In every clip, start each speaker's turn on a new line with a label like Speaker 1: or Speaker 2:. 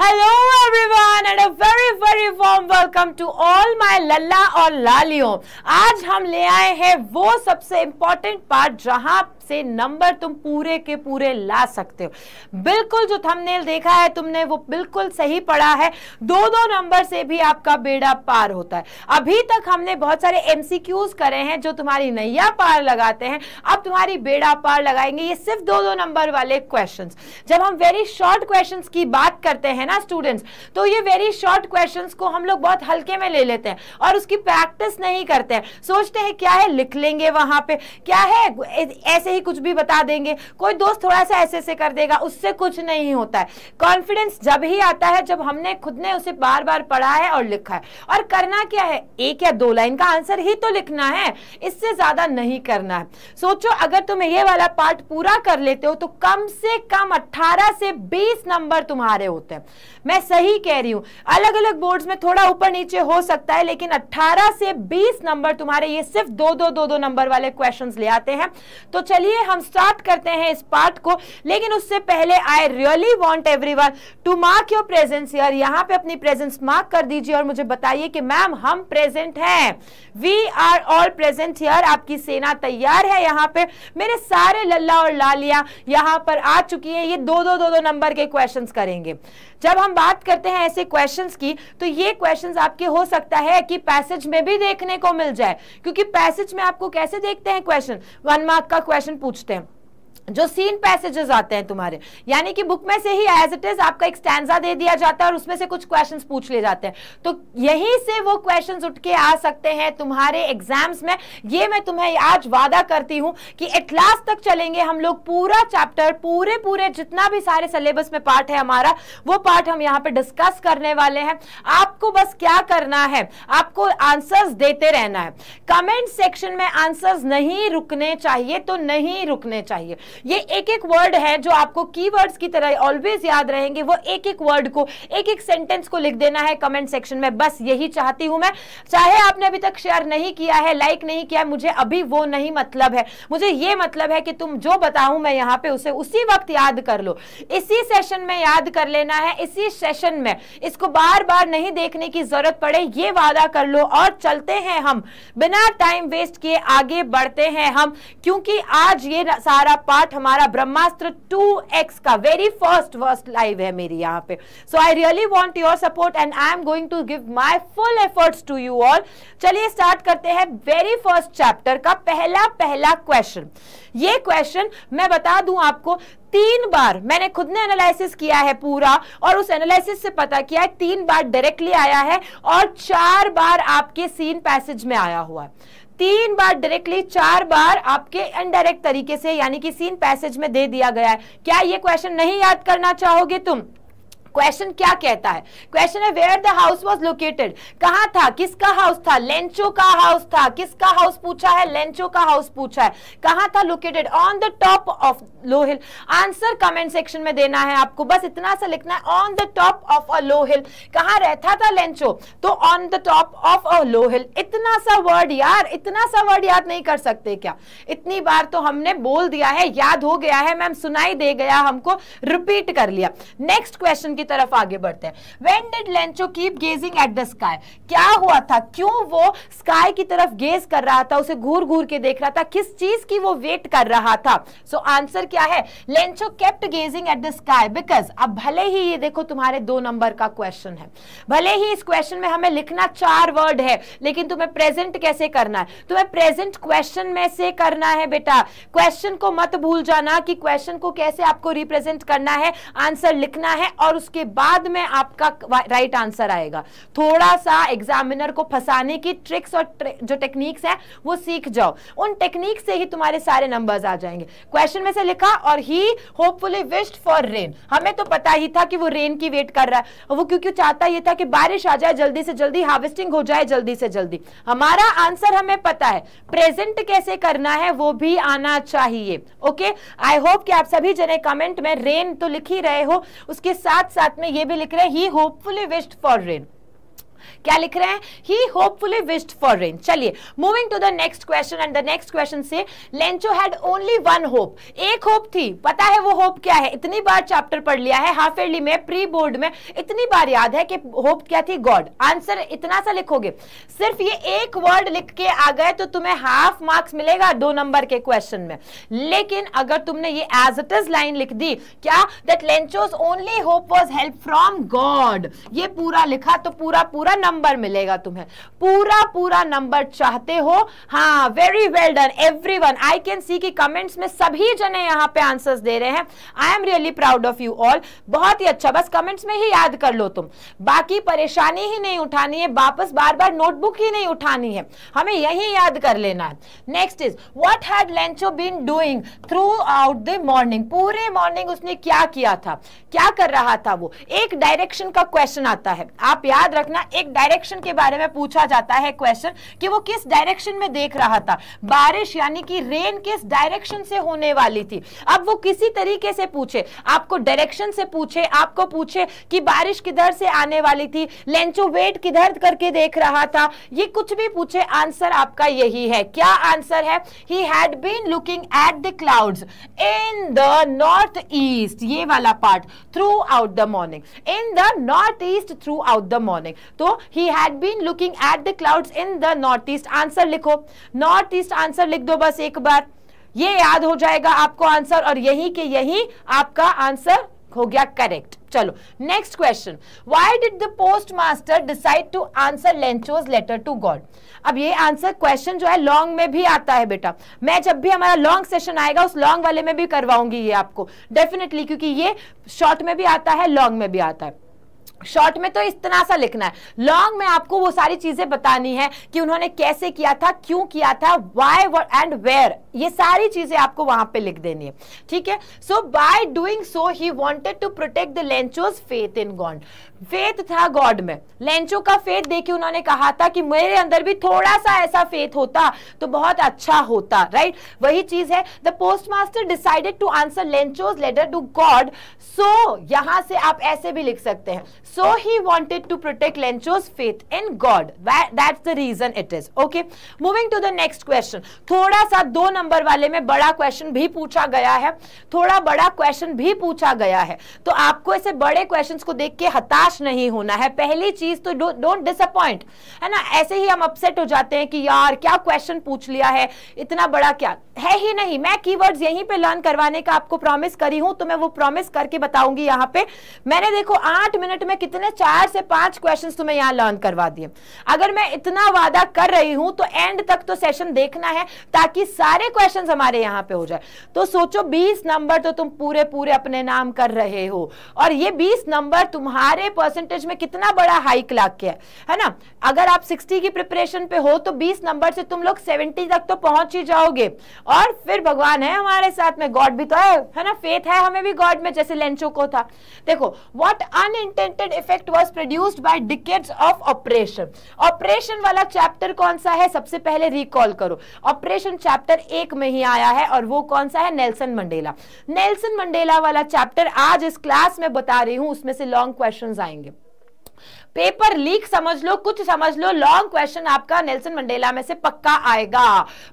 Speaker 1: Hello everyone and a very very warm welcome to all my लल्ला और लालियों आज हम ले आए हैं वो सबसे इम्पोर्टेंट पार्ट जहां से नंबर तुम पूरे के पूरे ला सकते हो बिल्कुल जो थंबनेल देखा है तुमने वो बिल्कुल सही पढ़ा है दो दो नंबर से भी आपका बेड़ा पार होता है अभी तक हमने बहुत सारे एमसीक्यूज करे हैं जो तुम्हारी नैया पार लगाते हैं अब तुम्हारी बेड़ा पार लगाएंगे ये सिर्फ दो दो नंबर वाले क्वेश्चन जब हम वेरी शॉर्ट क्वेश्चन की बात करते हैं ना स्टूडेंट्स तो ये वेरी शॉर्ट क्वेश्चन को हम लोग बहुत हल्के में ले लेते हैं और उसकी प्रैक्टिस नहीं करते हैं सोचते हैं क्या है लिख लेंगे वहां पे क्या है ऐसे ही कुछ भी बता देंगे कोई दोस्त थोड़ा सा ऐसे ऐसे कर देगा उससे कुछ नहीं होता है कॉन्फिडेंस जब ही आता है जब हमने खुद ने उसे बार बार पढ़ा है और लिखा है और करना क्या है एक या दो लाइन का आंसर ही तो लिखना है इससे ज्यादा नहीं करना है सोचो अगर तुम ये वाला पार्ट पूरा कर लेते हो तो कम से कम अट्ठारह से बीस नंबर तुम्हारे होते हैं मैं सही कह रही हूं अलग अलग बोर्ड में थोड़ा ऊपर नीचे हो सकता है लेकिन अट्ठारह से बीस नंबर तुम्हारे ये सिर्फ दो दो दो दो नंबर वाले क्वेश्चन ले आते हैं तो चलिए चलिए हम स्टार्ट करते हैं इस पार्ट को लेकिन उससे पहले I really want everyone to mark your presence यार यहाँ पे अपनी प्रेजेंस मार्क कर दीजिए और मुझे बताइए कि मैम हम प्रेजेंट हैं वी आर ऑल प्रेजेंट यर आपकी सेना तैयार है यहाँ पे मेरे सारे लल्ला और लालिया यहाँ पर आ चुकी है ये दो दो दो दो नंबर के क्वेश्चन करेंगे जब हम बात करते हैं ऐसे क्वेश्चंस की तो ये क्वेश्चंस आपके हो सकता है कि पैसेज में भी देखने को मिल जाए क्योंकि पैसेज में आपको कैसे देखते हैं क्वेश्चन वन मार्क का क्वेश्चन पूछते हैं जो सीन पैसेजेस आते हैं तुम्हारे यानी कि बुक में से ही एज इट इज आपका एक स्टैंडा दे दिया जाता है और उसमें से कुछ क्वेश्चंस पूछ ले जाते हैं तो यहीं से वो क्वेश्चंस उठ के आ सकते हैं तुम्हारे एग्जाम्स में ये मैं तुम्हें आज वादा करती हूँ कि एट लास्ट तक चलेंगे हम लोग पूरा चैप्टर पूरे पूरे जितना भी सारे सिलेबस में पार्ट है हमारा वो पार्ट हम यहाँ पे डिस्कस करने वाले हैं आपको बस क्या करना है आपको आंसर्स देते रहना है कमेंट सेक्शन में आंसर्स नहीं रुकने चाहिए तो नहीं रुकने चाहिए ये एक एक वर्ड है जो आपको कीवर्ड्स की तरह ऑलवेज याद रहेंगे वो एक एक वर्ड को एक एक सेंटेंस को लिख देना है कमेंट सेक्शन में बस यही चाहती हूं मैं चाहे आपने अभी तक शेयर नहीं किया है लाइक नहीं किया मुझे अभी वो नहीं मतलब है मुझे ये मतलब है कि तुम जो बताऊं मैं यहाँ पे उसे उसी वक्त याद कर लो इसी सेशन में याद कर लेना है इसी सेशन में इसको बार बार नहीं देखने की जरूरत पड़े ये वादा कर लो और चलते हैं हम बिना टाइम वेस्ट किए आगे बढ़ते हैं हम क्योंकि आज ये सारा पार्ट साथ हमारा ब्रह्मास्त्र 2x का वेरी फर्स्ट वर्स्ट लाइव है मेरी यहाँ पे so I really want your support and I am going to give my full efforts to you all चलिए स्टार्ट करते हैं वेरी फर्स्ट चैप्टर का पहला पहला क्वेश्चन ये क्वेश्चन मैं बता दूं आपको तीन बार मैंने खुद ने एनालिसिस किया है पूरा और उस एनालिसिस से पता किया है तीन बार डायरेक्टली आया है और चार बार आपके सीन पैसेज में आया हुआ है तीन बार डायरेक्टली चार बार आपके इनडायरेक्ट तरीके से यानी कि सीन पैसेज में दे दिया गया है क्या ये क्वेश्चन नहीं याद करना चाहोगे तुम क्वेश्चन क्या कहता है क्वेश्चन है where the house was located कहां था किसका हाउस था लेंचो का हाउस था किसका हाउस पूछा है लेंचो का हाउस पूछा है कहां था located on the top of low hill answer comment section में देना है आपको बस इतना सा लिखना है on the top of a low hill कहां रहता था लेंचो तो on the top of a low hill इतना सा वर्ड यार इतना सा वर्ड याद नहीं कर सकते क्या इतनी बार तो हमने बोल दिया है याद हो गया है मैम सुनाई दे गया हमको रिपीट कर लिया नेक्स्ट क्वेश्चन की की तरफ आगे बढ़ते हैं when did Lencho keep gazing at the sky क्या हुआ था क्यों वो स्काई की तरफ गेज कर रहा था उसे घूर घूर के देख रहा था किस चीज की वो वेट कर रहा था सो so, आंसर क्या है Lencho kept gazing at the sky because अब भले ही ये देखो तुम्हारे दो नंबर का क्वेश्चन है भले ही इस क्वेश्चन में हमें लिखना चार वर्ड है लेकिन तुम्हें प्रेजेंट कैसे करना है तुम्हें प्रेजेंट क्वेश्चन में से करना है बेटा क्वेश्चन को मत भूल जाना कि क्वेश्चन को कैसे आपको रिप्रेजेंट करना है आंसर लिखना है और उसके उसके बाद में आपका राइट आंसर आएगा थोड़ा सा एग्जामिनर को फंसाने की ट्रिक्स और ट्रिक, जो टेक्निक्स है वो सीख जाओ उन टेक्निक से ही तुम्हारे सारे नंबर्स आ जाएंगे क्वेश्चन में से लिखा और he hopefully wished for rain हमें तो पता ही था कि वो रेन की वेट कर रहा है वो क्योंकि चाहता ये था कि बारिश आ जाए जल्दी से जल्दी हार्वेस्टिंग हो जाए जल्दी से जल्दी हमारा आंसर हमें पता है प्रेजेंट कैसे करना है वो भी आना चाहिए ओके आई होप कि आप सभी जने कमेंट में रेन तो लिख ही रहे हो उसके साथ साथ साथ में ये भी लिख रहे हैं he hopefully wished for rain क्या लिख रहे हैं he hopefully wished for rain चलिए moving to the next question and the next question से Lencho had only one hope एक होप थी पता है वो होप क्या है इतनी बार चैप्टर पढ़ लिया है हाफ एयरली में प्री बोर्ड में इतनी बार याद है कि होप क्या थी गॉड आंसर इतना सा लिखोगे सिर्फ ये एक वर्ड लिख के आ गए तो तुम्हें हाफ मार्क्स मिलेगा दो नंबर के क्वेश्चन में लेकिन अगर तुमने ये एज इट इज लाइन लिख दी क्या that Lencho's only hope was help from God ये पूरा लिखा तो पूरा पूरा पूरा नंबर मिलेगा तुम्हें पूरा पूरा नंबर चाहते हो हाँ very well done everyone I can see की कमेंट्स में सभी जने यहाँ पे आंसर्स दे रहे हैं I am really proud of you all बहुत ही अच्छा बस कमेंट्स में ही याद कर लो तुम बाकी परेशानी ही नहीं उठानी है वापस बार बार नोटबुक ही नहीं उठानी है हमें यही याद कर लेना है next is what had Lencho been doing throughout the morning पूरे मॉर्निंग उसने क्या किया था क्या कर रहा था वो एक डायरेक्शन का क्वेश्चन आता है आप याद रखना एक डायरेक्शन के बारे में पूछा जाता है क्वेश्चन कि वो किस डायरेक्शन में देख रहा था बारिश यानी कि रेन किस डायरेक्शन से होने वाली थी अब वो किसी तरीके से पूछे आपको डायरेक्शन से पूछे आपको पूछे कि बारिश किधर से आने वाली थी लेंचो वेट किधर करके देख रहा था ये कुछ भी पूछे आंसर आपका यही है क्या आंसर है he had been looking at the clouds in the north east ये वाला part throughout the morning in the north east throughout the morning तो तो he had been looking at the clouds in the north east answer लिखो north east answer लिख दो बस एक बार ये याद हो जाएगा आपको आंसर और यही के यही आपका आंसर हो गया करेक्ट चलो next question why did the postmaster decide to answer Lencho's letter to God अब ये आंसर क्वेश्चन जो है लॉन्ग में भी आता है बेटा मैं जब भी हमारा लॉन्ग सेशन आएगा उस लॉन्ग वाले में भी करवाऊंगी ये आपको डेफिनेटली क्योंकि ये शॉर्ट में भी आता है लॉन्ग में भी आता है शॉर्ट में तो इस तरह सा लिखना है लॉन्ग में आपको वो सारी चीजें बतानी है कि उन्होंने कैसे किया था क्यों किया था वाई एंड वेयर ये सारी चीजें आपको वहां पे लिख देनी है ठीक है so by doing so he wanted to protect the Lencho's faith in God faith था गॉड में लेंचो का फेथ देखे उन्होंने कहा था कि मेरे अंदर भी थोड़ा सा ऐसा फेथ होता तो बहुत अच्छा होता राइट right? वही चीज है the postmaster decided to answer Lencho's letter to God so यहां से आप ऐसे भी लिख सकते हैं so he wanted to protect Lencho's faith in God that's the reason it is okay moving to the next question थोड़ा सा दो नंबर नंबर वाले में बड़ा क्वेश्चन भी पूछा गया है थोड़ा बड़ा क्वेश्चन भी पूछा गया है तो आपको ऐसे बड़े क्वेश्चंस को देख के हताश नहीं होना है पहली चीज तो डोंट डिसअपॉइंट है ना ऐसे ही हम अपसेट हो जाते हैं कि यार क्या क्वेश्चन पूछ लिया है इतना बड़ा क्या है ही नहीं मैं कीवर्ड्स यहीं पे लर्न करवाने का आपको प्रॉमिस करी हूं तो मैं वो प्रॉमिस करके बताऊंगी यहां पे मैंने देखो आठ मिनट में कितने चार से पांच क्वेश्चन तुम्हें यहां लर्न करवा दिए अगर मैं इतना वादा कर रही हूं तो एंड तक तो सेशन देखना है ताकि सारे क्वेश्चन हमारे यहां पर हो जाए तो सोचो बीस नंबर तो तुम पूरे पूरे अपने नाम कर रहे हो और ये बीस नंबर तुम्हारे परसेंटेज में कितना बड़ा हाइक लाग के है है ना अगर आप सिक्सटी की प्रिपरेशन पे हो तो बीस नंबर से तुम लोग सेवेंटी तक तो पहुंच ही जाओगे और फिर भगवान है हमारे साथ में गॉड भी तो है है ना फेथ है हमें भी गॉड में जैसे लेंचो को था देखो what unintended effect was produced by decades of oppression oppression वाला चैप्टर कौन सा है सबसे पहले रिकॉल करो ऑपरेशन चैप्टर एक में ही आया है और वो कौन सा है नेल्सन मंडेला नेल्सन मंडेला वाला चैप्टर आज इस क्लास में बता रही हूं उसमें से लॉन्ग क्वेश्चन आएंगे पेपर लीक समझ लो कुछ समझ लो लॉन्ग क्वेश्चन आपका नेल्सन मंडेला में से पक्का आएगा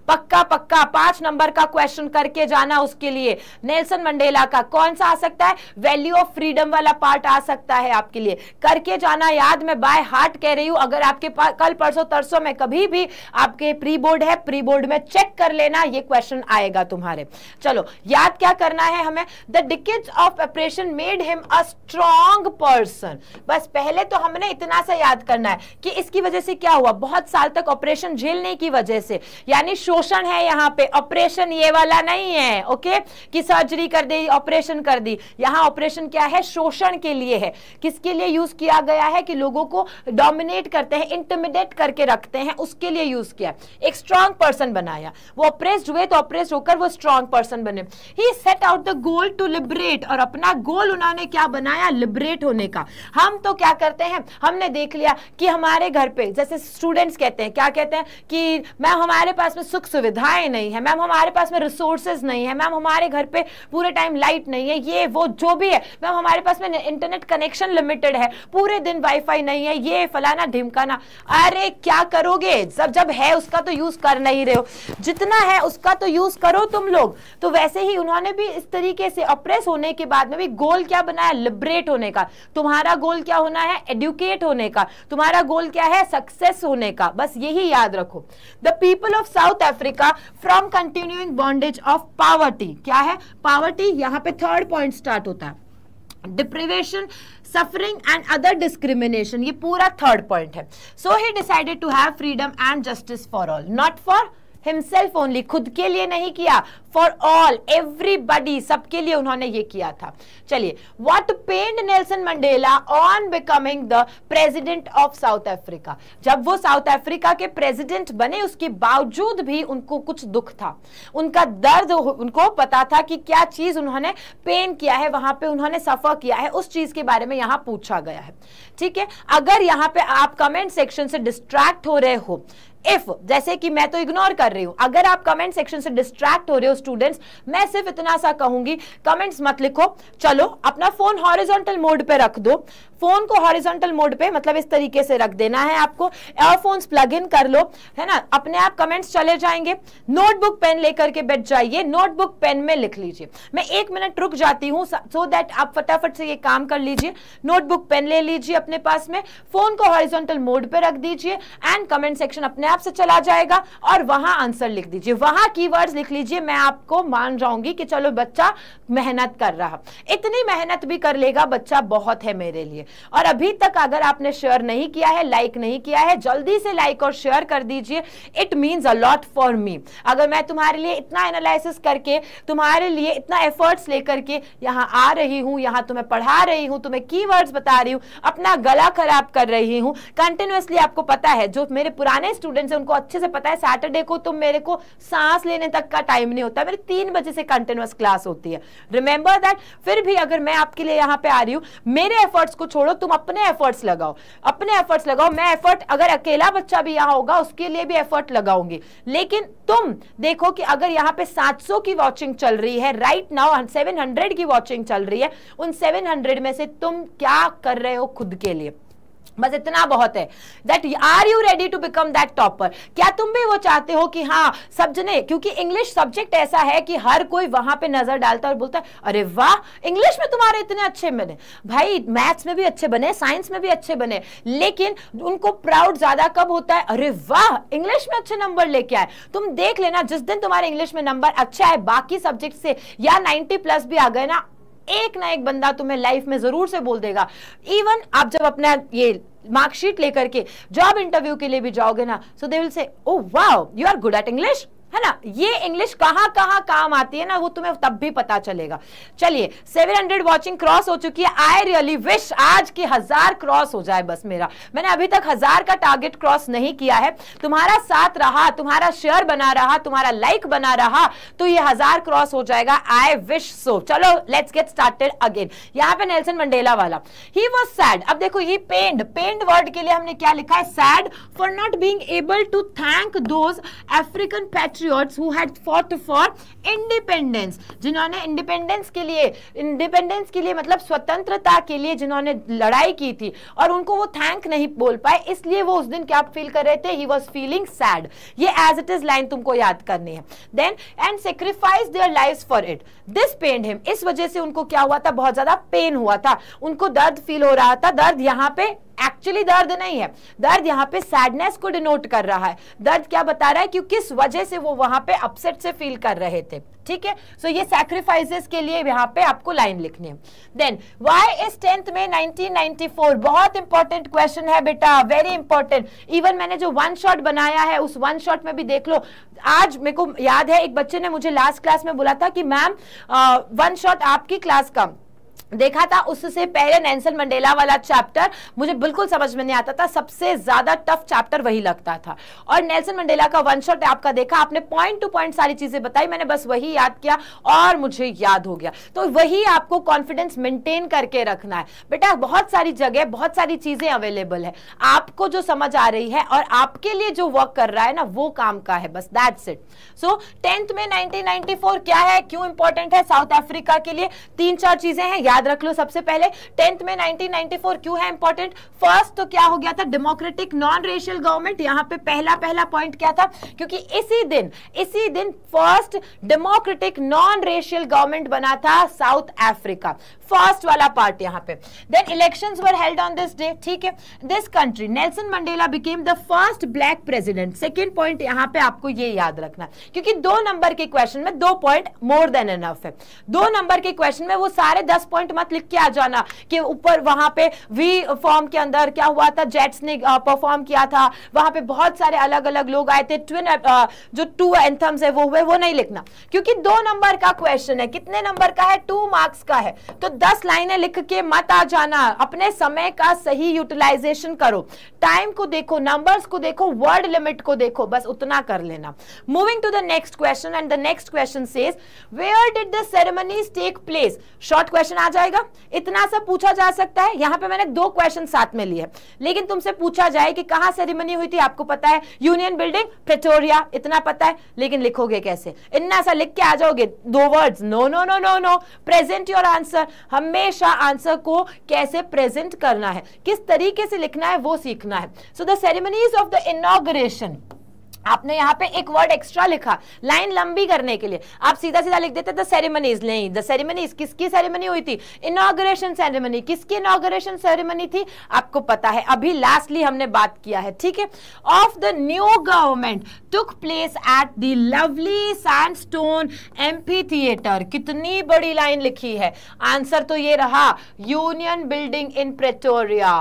Speaker 1: पक्का पक्का पांच नंबर का क्वेश्चन करके जाना उसके लिए नेल्सन मंडेला का कौन सा आ सकता है वैल्यू ऑफ फ्रीडम वाला पार्ट आ सकता है आपके लिए करके जाना याद मैं बाय हार्ट कह रही हूं अगर आपके पास कल परसों तरसों में कभी भी आपके प्री बोर्ड है प्री बोर्ड में चेक कर लेना ये क्वेश्चन आएगा तुम्हारे चलो याद क्या करना है हमें the decade of oppression made him a strong person बस पहले तो हमने इतना सा याद करना है कि इसकी वजह से क्या हुआ बहुत साल तक ऑपरेशन झेलने की वजह से यानी शोषण है यहाँ पे ऑपरेशन ये वाला नहीं है ओके कि सर्जरी कर दी ऑपरेशन कर दी यहाँ ऑपरेशन क्या है शोषण के लिए है किसके लिए यूज किया गया है कि लोगों को डोमिनेट करते हैं इंटरमीडिएट करके रखते हैं उसके लिए यूज किया एक स्ट्रांग पर्सन बनाया वो ऑपरेस्ड हुए तो ऑपरेस्ड होकर वो स्ट्रांग पर्सन बने he set out the goal to liberate और अपना गोल उन्होंने क्या बनाया लिबरेट होने का हम तो क्या करते हैं हमने देख लिया कि हमारे घर पे जैसे स्टूडेंट्स कहते हैं क्या कहते हैं कि मैम हमारे पास में सुख सुविधाएं नहीं है मैम हमारे पास में रिसोर्सेज नहीं है मैम हमारे घर पे पूरे टाइम लाइट नहीं है ये वो जो भी है मैम हमारे पास में इंटरनेट कनेक्शन लिमिटेड है पूरे दिन वाईफाई नहीं है ये फलाना ढिमकाना अरे क्या करोगे जब जब है उसका तो यूज कर नहीं रहे हो जितना है उसका तो यूज करो तुम लोग तो वैसे ही उन्होंने भी इस तरीके से अप्रेस होने के बाद में भी गोल क्या बनाया लिबरेट होने का तुम्हारा गोल क्या होना है एडुकेट क्रिएट होने का तुम्हारा गोल क्या है सक्सेस होने का बस यही याद रखो the people of South Africa from continuing bondage of poverty क्या है पावर्टी यहाँ पे थर्ड पॉइंट स्टार्ट होता है deprivation suffering and other discrimination ये पूरा थर्ड पॉइंट है so he decided to have freedom and justice for all not for himself only खुद के लिए नहीं किया फॉर ऑल एवरीबडी सबके लिए उन्होंने ये किया था चलिए what happened Nelson Mandela on becoming the president of South Africa जब वो साउथ अफ्रीका के प्रेसिडेंट बने उसके बावजूद भी उनको कुछ दुख था उनका दर्द उनको पता था कि क्या चीज उन्होंने पेन किया है वहां पे उन्होंने सफर किया है उस चीज के बारे में यहां पूछा गया है ठीक है अगर यहां पे आप कमेंट सेक्शन से डिस्ट्रैक्ट हो रहे हो इफ जैसे कि मैं तो इग्नोर कर रही हूं अगर आप कमेंट सेक्शन से डिस्ट्रैक्ट हो रहे हो स्टूडेंट्स मैं सिर्फ इतना सा कहूंगी कमेंट्स मत लिखो चलो अपना फोन हॉरिजॉन्टल मोड पे रख दो फोन को हॉरिजॉन्टल मोड पे मतलब इस तरीके से रख देना है आपको एयरफोन्स प्लग इन कर लो है ना अपने आप कमेंट्स चले जाएंगे नोटबुक पेन लेकर के बैठ जाइए नोटबुक पेन में लिख लीजिए मैं एक मिनट रुक जाती हूँ सो दैट आप फटाफट से ये काम कर लीजिए नोटबुक पेन ले लीजिए अपने पास में फोन को हॉरिजोंटल मोड पे रख दीजिए एंड कमेंट सेक्शन अपने आप से चला जाएगा और वहां आंसर लिख दीजिए वहां की लिख लीजिए मैं आपको मान जाऊंगी कि चलो बच्चा मेहनत कर रहा इतनी मेहनत भी कर लेगा बच्चा बहुत है मेरे लिए और अभी तक अगर आपने शेयर नहीं किया है लाइक नहीं किया है जल्दी से लाइक और शेयर कर दीजिए it means a lot for me अगर मैं तुम्हारे लिए इतना एनालिसिस करके तुम्हारे लिए इतना एफर्ट्स लेकर के यहाँ आ रही हूँ यहाँ तुम्हें पढ़ा रही हूँ तुम्हें की बता रही हूँ अपना गला खराब कर रही हूँ कंटिन्यूसली आपको पता है जो मेरे पुराने स्टूडेंट्स हैं उनको अच्छे से पता है सैटरडे को तुम मेरे को सांस लेने तक का टाइम नहीं होता मेरी तीन बजे से कंटिन्यूस क्लास होती है रिमेंबर दैट फिर भी अगर मैं आपके लिए यहाँ पे आ रही हूँ मेरे एफर्ट्स को छोड़ छोड़ो तुम अपने एफर्ट्स लगाओ अपने एफर्ट्स लगाओ मैं एफर्ट अगर अकेला बच्चा भी यहाँ होगा उसके लिए भी एफर्ट लगाऊंगी लेकिन तुम देखो कि अगर यहाँ पे 700 की वॉचिंग चल रही है राइट नाउ 700 की वॉचिंग चल रही है उन 700 में से तुम क्या कर रहे हो खुद के लिए बस इतना बहुत है that are you ready to become that topper क्या तुम भी वो चाहते हो कि हाँ सब जने क्योंकि इंग्लिश सब्जेक्ट ऐसा है कि हर कोई वहां पे नजर डालता है और बोलता है अरे वाह इंग्लिश में तुम्हारे इतने अच्छे बने भाई मैथ्स में भी अच्छे बने साइंस में भी अच्छे बने लेकिन उनको प्राउड ज्यादा कब होता है अरे वाह इंग्लिश में अच्छे नंबर लेके आए तुम देख लेना जिस दिन तुम्हारे इंग्लिश में नंबर अच्छा है बाकी सब्जेक्ट से या नाइनटी प्लस भी आ गए ना एक ना एक बंदा तुम्हें लाइफ में जरूर से बोल देगा इवन आप जब अपना ये मार्कशीट लेकर के जॉब इंटरव्यू के लिए भी जाओगे ना सो they will say oh wow you are good at English है ना ये इंग्लिश कहाँ कहाँ काम आती है ना वो तुम्हें तब भी पता चलेगा चलिए 700 वॉचिंग क्रॉस हो चुकी है आई रियली विश आज की हजार क्रॉस हो जाए बस मेरा मैंने अभी तक हजार का टारगेट क्रॉस नहीं किया है तुम्हारा साथ रहा तुम्हारा शेयर बना रहा तुम्हारा लाइक बना रहा तो ये हजार क्रॉस हो जाएगा आई विश सो चलो लेट्स गेट स्टार्टेड अगेन यहाँ पे नेल्सन मंडेला वाला ही वॉज सैड अब देखो ये पेंड पेंड वर्ड के लिए हमने क्या लिखा है sad for not being able to thank those African patri patriots who had fought for independence जिन्होंने इंडिपेंडेंस के लिए इंडिपेंडेंस के लिए मतलब स्वतंत्रता के लिए जिन्होंने लड़ाई की थी और उनको वो थैंक नहीं बोल पाए इसलिए वो उस दिन क्या फील कर रहे थे ही वॉज फीलिंग सैड ये एज इट इज लाइन तुमको याद करनी है then and sacrifice their life for it this pain him इस वजह से उनको क्या हुआ था बहुत ज्यादा पेन हुआ था उनको दर्द फील हो रहा था दर्द यहाँ पे एक्चुअली दर्द नहीं है दर्द यहाँ पे सैडनेस को डिनोट कर रहा है दर्द क्या बता रहा है कि किस वजह से वो वहां पे अपसेट से फील कर रहे थे ठीक है सो ये सैक्रिफाइसेस के लिए यहाँ पे आपको लाइन लिखनी है देन वाई इस टेंथ में 1994 बहुत इंपॉर्टेंट क्वेश्चन है बेटा वेरी इंपॉर्टेंट इवन मैंने जो वन शॉट बनाया है उस वन शॉट में भी देख लो आज मेरे को याद है एक बच्चे ने मुझे लास्ट क्लास में बोला था कि मैम वन शॉट आपकी क्लास का देखा था उससे पहले नैनसन मंडेला वाला चैप्टर मुझे बिल्कुल समझ में नहीं आता था सबसे ज्यादा टफ चैप्टर वही लगता था और नैनसन मंडेला का वन शॉट आपका देखा आपने पॉइंट टू पॉइंट सारी चीजें बताई मैंने बस वही याद किया और मुझे याद हो गया तो वही आपको कॉन्फिडेंस मेंटेन करके रखना है बेटा बहुत सारी जगह बहुत सारी चीजें अवेलेबल है आपको जो समझ आ रही है और आपके लिए जो वर्क कर रहा है ना वो काम का है बस दैट्स इट सो टेंथ में नाइनटीन क्या है क्यों इंपॉर्टेंट है साउथ अफ्रीका के लिए तीन चार चीजें हैं याद रख लो सबसे पहले टेंथ में 1994 क्यों है इंपॉर्टेंट फर्स्ट तो क्या हो गया था डेमोक्रेटिक नॉन रेशियल गवर्नमेंट यहाँ पे पहला पहला पॉइंट क्या था क्योंकि इसी दिन इसी दिन first democratic non racial government बना था साउथ अफ्रीका फर्स्ट वाला पार्ट यहाँ पे then elections were held on this day ठीक है this country Nelson Mandela became the first black president second point यहाँ पे आपको ये याद रखना क्योंकि दो नंबर के क्वेश्चन में दो पॉइंट मोर देन एनफ है दो नंबर के क्वेश्चन में वो सारे दस पॉइंट मत लिख के आ जाना कि ऊपर वहां पे वी फॉर्म के अंदर क्या हुआ था जेट्स ने परफॉर्म किया था वहां पे बहुत सारे अलग अलग लोग आए थे ट्विन जो टू एंथम्स है वो हुए वो नहीं लिखना क्योंकि दो नंबर का क्वेश्चन है कितने नंबर का है टू मार्क्स का है तो दस लाइनें लिख के मत आ जाना अपने समय का सही यूटिलाइजेशन करो टाइम को देखो नंबर्स को देखो वर्ड लिमिट को देखो बस उतना कर लेना moving to the next question and the next question says where did the ceremonies take place short question आ जाएगा इतना सा पूछा जा सकता है यहां पे मैंने दो क्वेश्चन साथ में लिए लेकिन तुमसे पूछा जाए कि कहां सेरेमनी हुई थी आपको पता है यूनियन बिल्डिंग प्रिटोरिया इतना पता है लेकिन लिखोगे कैसे इतना सा लिख के आ जाओगे दो words no no no no no present your answer हमेशा आंसर को कैसे प्रेजेंट करना है किस तरीके से लिखना है वो सीखना है so the ceremonies of the inauguration आपने यहाँ पे एक वर्ड एक्स्ट्रा लिखा लाइन लंबी करने के लिए आप सीधा सीधा लिख देते द सेरेमनीज नहीं द सेरेमनीज किसकी सेरेमनी हुई थी इनोग्रेशन सेरेमनी किसकी इनोग्रेशन सेरेमनी थी आपको पता है अभी लास्टली हमने बात किया है ठीक है of the new government took place at the lovely sandstone amphitheatre कितनी बड़ी लाइन लिखी है आंसर तो ये रहा Union Building in Pretoria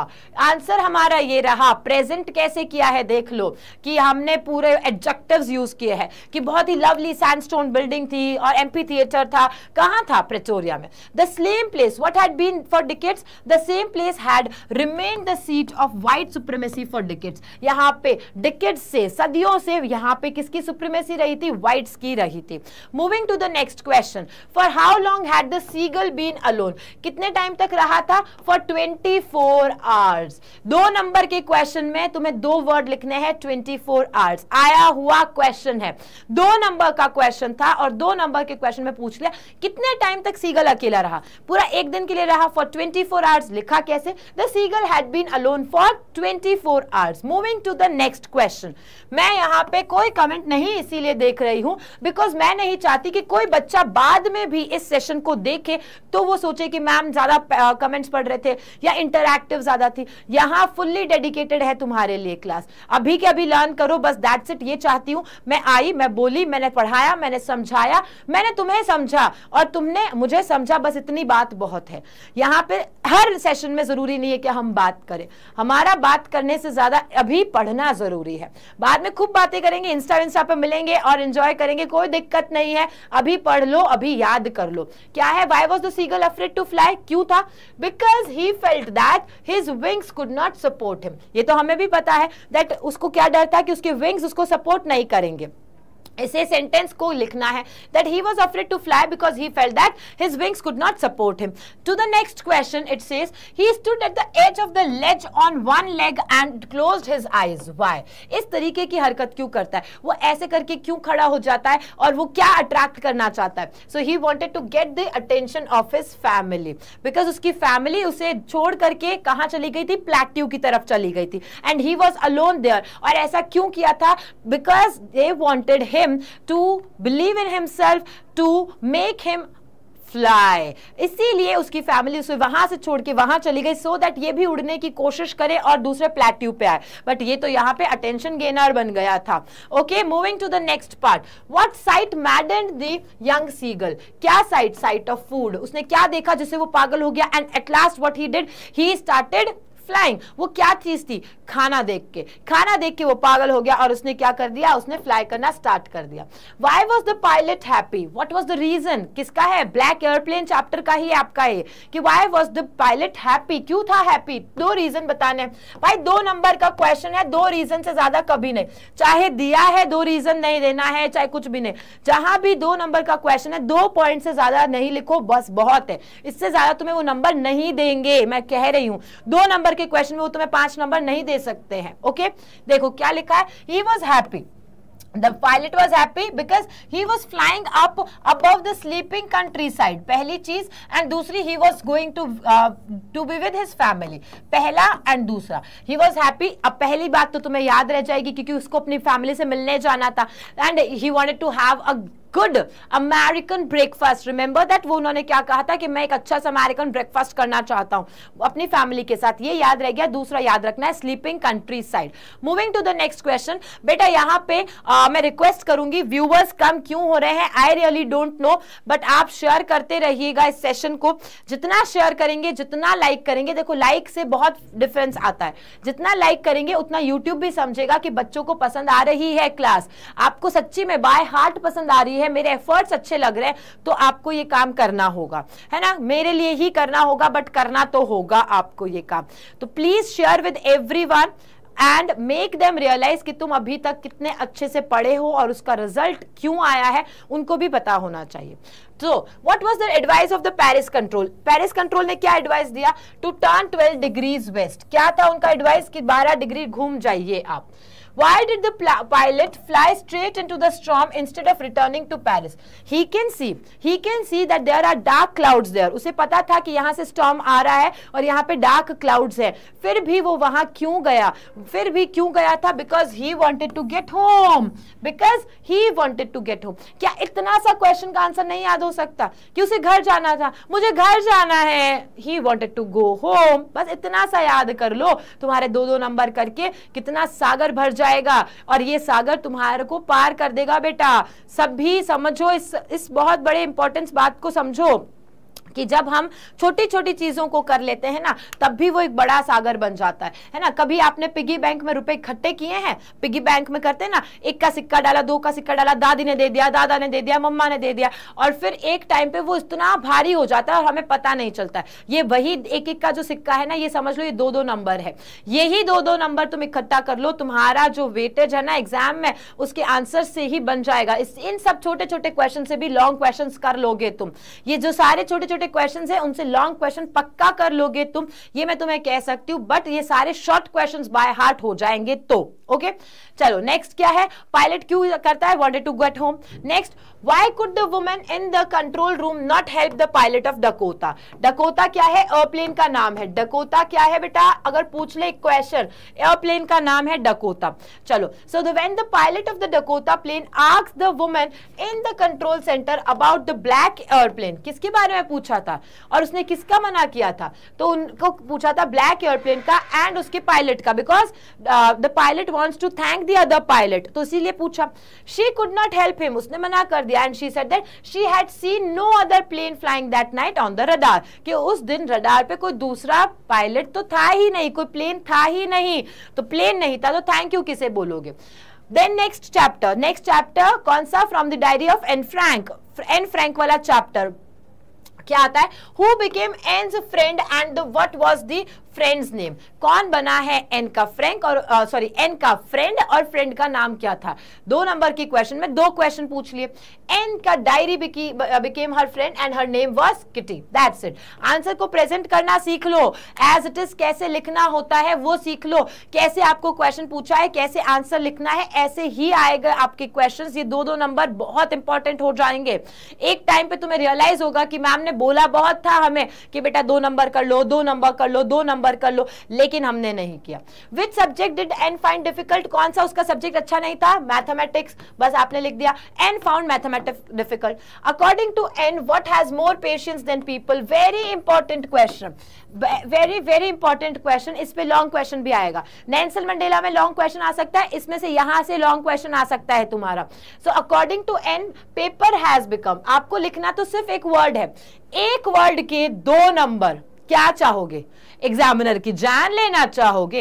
Speaker 1: answer हमारा ये रहा प्रेजेंट कैसे किया है देख लो कि हमने पूरे सारे एडजेक्टिव्स यूज किए हैं कि बहुत ही लवली सैंडस्टोन बिल्डिंग थी और एमपी थिएटर था कहां था प्रेटोरिया में the same place what had been for decades the same place had remain the seat of white supremacy for decades यहां पे डिकेट्स से सदियों से यहां पे किसकी सुप्रीमेसी रही थी वाइट्स की रही थी moving to the next question for how long had the seagull been alone कितने टाइम तक रहा था फॉर 24 आवर्स दो नंबर के क्वेश्चन में तुम्हें दो वर्ड लिखने हैं 24 आवर्स आया हुआ क्वेश्चन है दो नंबर का क्वेश्चन था और दो नंबर के क्वेश्चन में पूछ लिया कितने टाइम तक सीगल अकेला रहा पूरा एक दिन के लिए रहा फॉर ट्वेंटी फोर आवर्स लिखा कैसे the seagull had been alone for twenty four hours moving to the next question मैं यहाँ पे कोई कमेंट नहीं इसीलिए देख रही हूँ बिकॉज मैं नहीं चाहती कि कोई बच्चा बाद में भी इस सेशन को देखे तो वो सोचे कि मैम ज्यादा कमेंट्स पढ़ रहे थे या इंटरक्टिव ज्यादा थी यहाँ फुल्ली डेडिकेटेड है तुम्हारे लिए क्लास अभी के अभी लर्न करो बस दैट्स सिर्फ ये चाहती हूँ मैं आई मैं बोली मैंने पढ़ाया मैंने समझाया मैंने तुम्हें समझा और तुमने मुझे समझा बस इतनी बात बहुत है यहाँ पे हर सेशन में ज़रूरी नहीं है कि हम बात करें हमारा बात करने से ज़्यादा अभी पढ़ना ज़रूरी है बाद में खूब बातें करेंगे इंस्टा विंस्टा पर मिलेंगे और इंजॉय करेंगे कोई दिक्कत नहीं है अभी पढ़ लो अभी याद कर लो क्या है why was the seagull afraid to fly क्यों था because he felt that his wings could not support him ये तो हमें भी पता है दैट उसको क्या डर था कि उसके विंग्स उसको सपोर्ट नहीं करेंगे ऐसे सेंटेंस को लिखना है that he was afraid to fly because he fell that his wings could not support him to the next question it says he stood at the edge of the ledge on one leg and close his eyes why इस तरीके की हरकत क्यों करता है वो ऐसे करके क्यों खड़ा हो जाता है और वो क्या अट्रैक्ट करना चाहता है so he wanted to get the attention of his family because उसकी फैमिली उसे छोड़ करके कहाँ चली गई थी प्लेट्यू की तरफ चली गई थी and he was alone there और ऐसा क्यों किया था because they wanted him him to believe in himself to make him fly इसीलिए उसकी फैमिली उसे वहां से छोड़ के वहां चली गई सो so दैट ये भी उड़ने की कोशिश करे और दूसरे प्लेट्यू पे आए बट ये तो यहाँ पे अटेंशन गेनर बन गया था okay moving to the next part what sight maddened the young seagull क्या साइट साइट ऑफ फूड उसने क्या देखा जिससे वो पागल हो गया and at last what he did he started flying वो क्या चीज थी खाना देख के खाना देख के वो पागल हो गया और उसने क्या कर दिया उसने फ्लाई करना स्टार्ट कर दिया why was the pilot happy what was the reason किसका है ब्लैक एयरप्लेन चैप्टर का ही आपका ये कि why was the pilot happy क्यों था हैप्पी दो रीजन बताने भाई दो नंबर का क्वेश्चन है दो रीजन से ज्यादा कभी नहीं चाहे दिया है दो रीजन नहीं देना है चाहे कुछ भी नहीं जहां भी दो नंबर का क्वेश्चन है दो पॉइंट से ज्यादा नहीं लिखो बस बहुत है इससे ज्यादा तुम्हें वो नंबर नहीं देंगे मैं कह रही हूं दो नंबर नंबर के क्वेश्चन में वो तुम्हें पांच नंबर नहीं दे सकते हैं ओके देखो क्या लिखा है he was happy The pilot was happy because he was flying up above the sleeping countryside. पहली चीज and दूसरी he was going to uh, to be with his family. पहला and दूसरा he was happy. अब पहली बात तो तुम्हें याद रह जाएगी क्योंकि उसको अपनी फैमिली से मिलने जाना था and he wanted to have a good American breakfast remember that वो उन्होंने क्या कहा था कि मैं एक अच्छा सा अमेरिकन ब्रेकफास्ट करना चाहता हूँ अपनी फैमिली के साथ ये याद रह गया दूसरा याद रखना है sleeping countryside moving to the next question बेटा यहाँ पे आ, मैं रिक्वेस्ट करूंगी व्यूवर्स कम क्यों हो रहे हैं I really don't know but आप शेयर करते रहिएगा इस सेशन को जितना शेयर करेंगे जितना लाइक करेंगे देखो लाइक से बहुत डिफरेंस आता है जितना लाइक करेंगे उतना यूट्यूब भी समझेगा कि बच्चों को पसंद आ रही है क्लास आपको सच्ची में बाय हार्ट पसंद आ रही है है मेरे एफर्ट्स अच्छे लग रहे हैं तो आपको ये काम करना होगा है ना मेरे लिए ही करना होगा बट करना तो होगा आपको ये काम तो please share with every and make them realise कि तुम अभी तक कितने अच्छे से पढ़े हो और उसका रिजल्ट क्यों आया है उनको भी पता होना चाहिए तो what was the advice of the Paris control Paris control ने क्या एडवाइस दिया टू टर्न 12 डिग्रीज वेस्ट क्या था उनका एडवाइस कि 12 डिग्री घूम जाइए आप Why did the pilot fly straight into the storm instead of returning to Paris? He can see, he can see that there are dark clouds there. उसे पता था कि यहाँ से storm आ रहा है और यहाँ पे dark clouds है. फिर भी वो वहाँ क्यों गया? फिर भी क्यों गया था? Because he wanted to get home. Because he wanted to get home. क्या इतना सा question का answer नहीं याद हो सकता कि उसे घर जाना था मुझे घर जाना है he wanted to go home बस इतना सा याद कर लो तुम्हारे दो दो number करके कितना सागर भर जाएगा और ये सागर तुम्हारे को पार कर देगा बेटा सब भी समझो इस इस बहुत बड़े इंपॉर्टेंस बात को समझो कि जब हम छोटी छोटी चीजों को कर लेते हैं ना तब भी वो एक बड़ा सागर बन जाता है है ना कभी आपने पिगी बैंक में रुपए इकट्ठे किए हैं पिगी बैंक में करते ना एक का सिक्का डाला दो का सिक्का डाला दादी ने दे दिया दादा ने दे दिया मम्मा ने दे दिया और फिर एक टाइम पे वो इतना भारी हो जाता है और हमें पता नहीं चलता ये वही एक एक का जो सिक्का है ना ये समझ लो ये दो दो नंबर है यही दो दो नंबर तुम इकट्ठा कर लो तुम्हारा जो वेटेज है ना एग्जाम में उसके आंसर से ही बन जाएगा इस इन सब छोटे छोटे क्वेश्चन से भी लॉन्ग क्वेश्चन कर लोगे तुम ये जो सारे छोटे छोटे छोटे क्वेश्चन है उनसे लॉन्ग क्वेश्चन पक्का कर लोगे तुम ये मैं तुम्हें कह सकती हूँ बट ये सारे शॉर्ट क्वेश्चन बाय हार्ट हो जाएंगे तो ओके चलो नेक्स्ट क्या है पायलट क्यों करता है wanted to get home next why could the women in the control room not help the pilot of Dakota Dakota क्या है एयरप्लेन का नाम है डकोता क्या है बेटा अगर पूछ ले क्वेश्चन एयरप्लेन का नाम है डकोता चलो so the when the pilot of the Dakota plane ask the women in the control centre about the black airplane किसके बारे में पूछा था और उसने किसका मना किया था तो उनको पूछा था ब्लैक एयरप्लेन का एंड उसके पायलट का because the pilot wants to thank the other pilot तो इसीलिए पूछा she could not help him उसने मना कर दिया and she said that she had seen no other plane flying that night on the radar कि उस दिन रडार पे कोई दूसरा पायलट तो था ही नहीं कोई प्लेन था ही नहीं तो प्लेन नहीं था तो थैंक यू किसे बोलोगे then next chapter next chapter कौन सा from the diary of Anne Frank Anne Frank वाला चैप्टर क्या आता है who became and friend and what was the friend's name कौन बना है एन का फ्रेंड और सॉरी एन का फ्रेंड और फ्रेंड का नाम क्या था दो नंबर की क्वेश्चन में दो क्वेश्चन पूछ लिए एन का diary became her friend and her name was Kitty that's it answer को प्रेजेंट करना सीख लो एज इट इज कैसे लिखना होता है वो सीख लो कैसे आपको क्वेश्चन पूछा है कैसे आंसर लिखना है ऐसे ही आएगा आपके क्वेश्चन ये दो दो नंबर बहुत इंपॉर्टेंट हो जाएंगे एक टाइम पे तुम्हें रियलाइज होगा कि मैम ने बोला बहुत था हमें कि बेटा दो नंबर कर लो दो नंबर कर लो दो नंबर नंबर कर लो लेकिन हमने नहीं किया which subject did Anne find difficult कौन सा उसका सब्जेक्ट अच्छा नहीं था मैथमेटिक्स बस आपने लिख दिया Anne found mathematics difficult according to Anne what has more patience than people very important question very very important question इस पर लॉन्ग क्वेश्चन भी आएगा नैनसल मंडेला में लॉन्ग क्वेश्चन आ सकता है इसमें से यहां से लॉन्ग क्वेश्चन आ सकता है तुम्हारा so according to Anne paper has become आपको लिखना तो सिर्फ एक वर्ड है एक वर्ड के दो नंबर क्या चाहोगे एग्जामिनर की जान लेना चाहोगे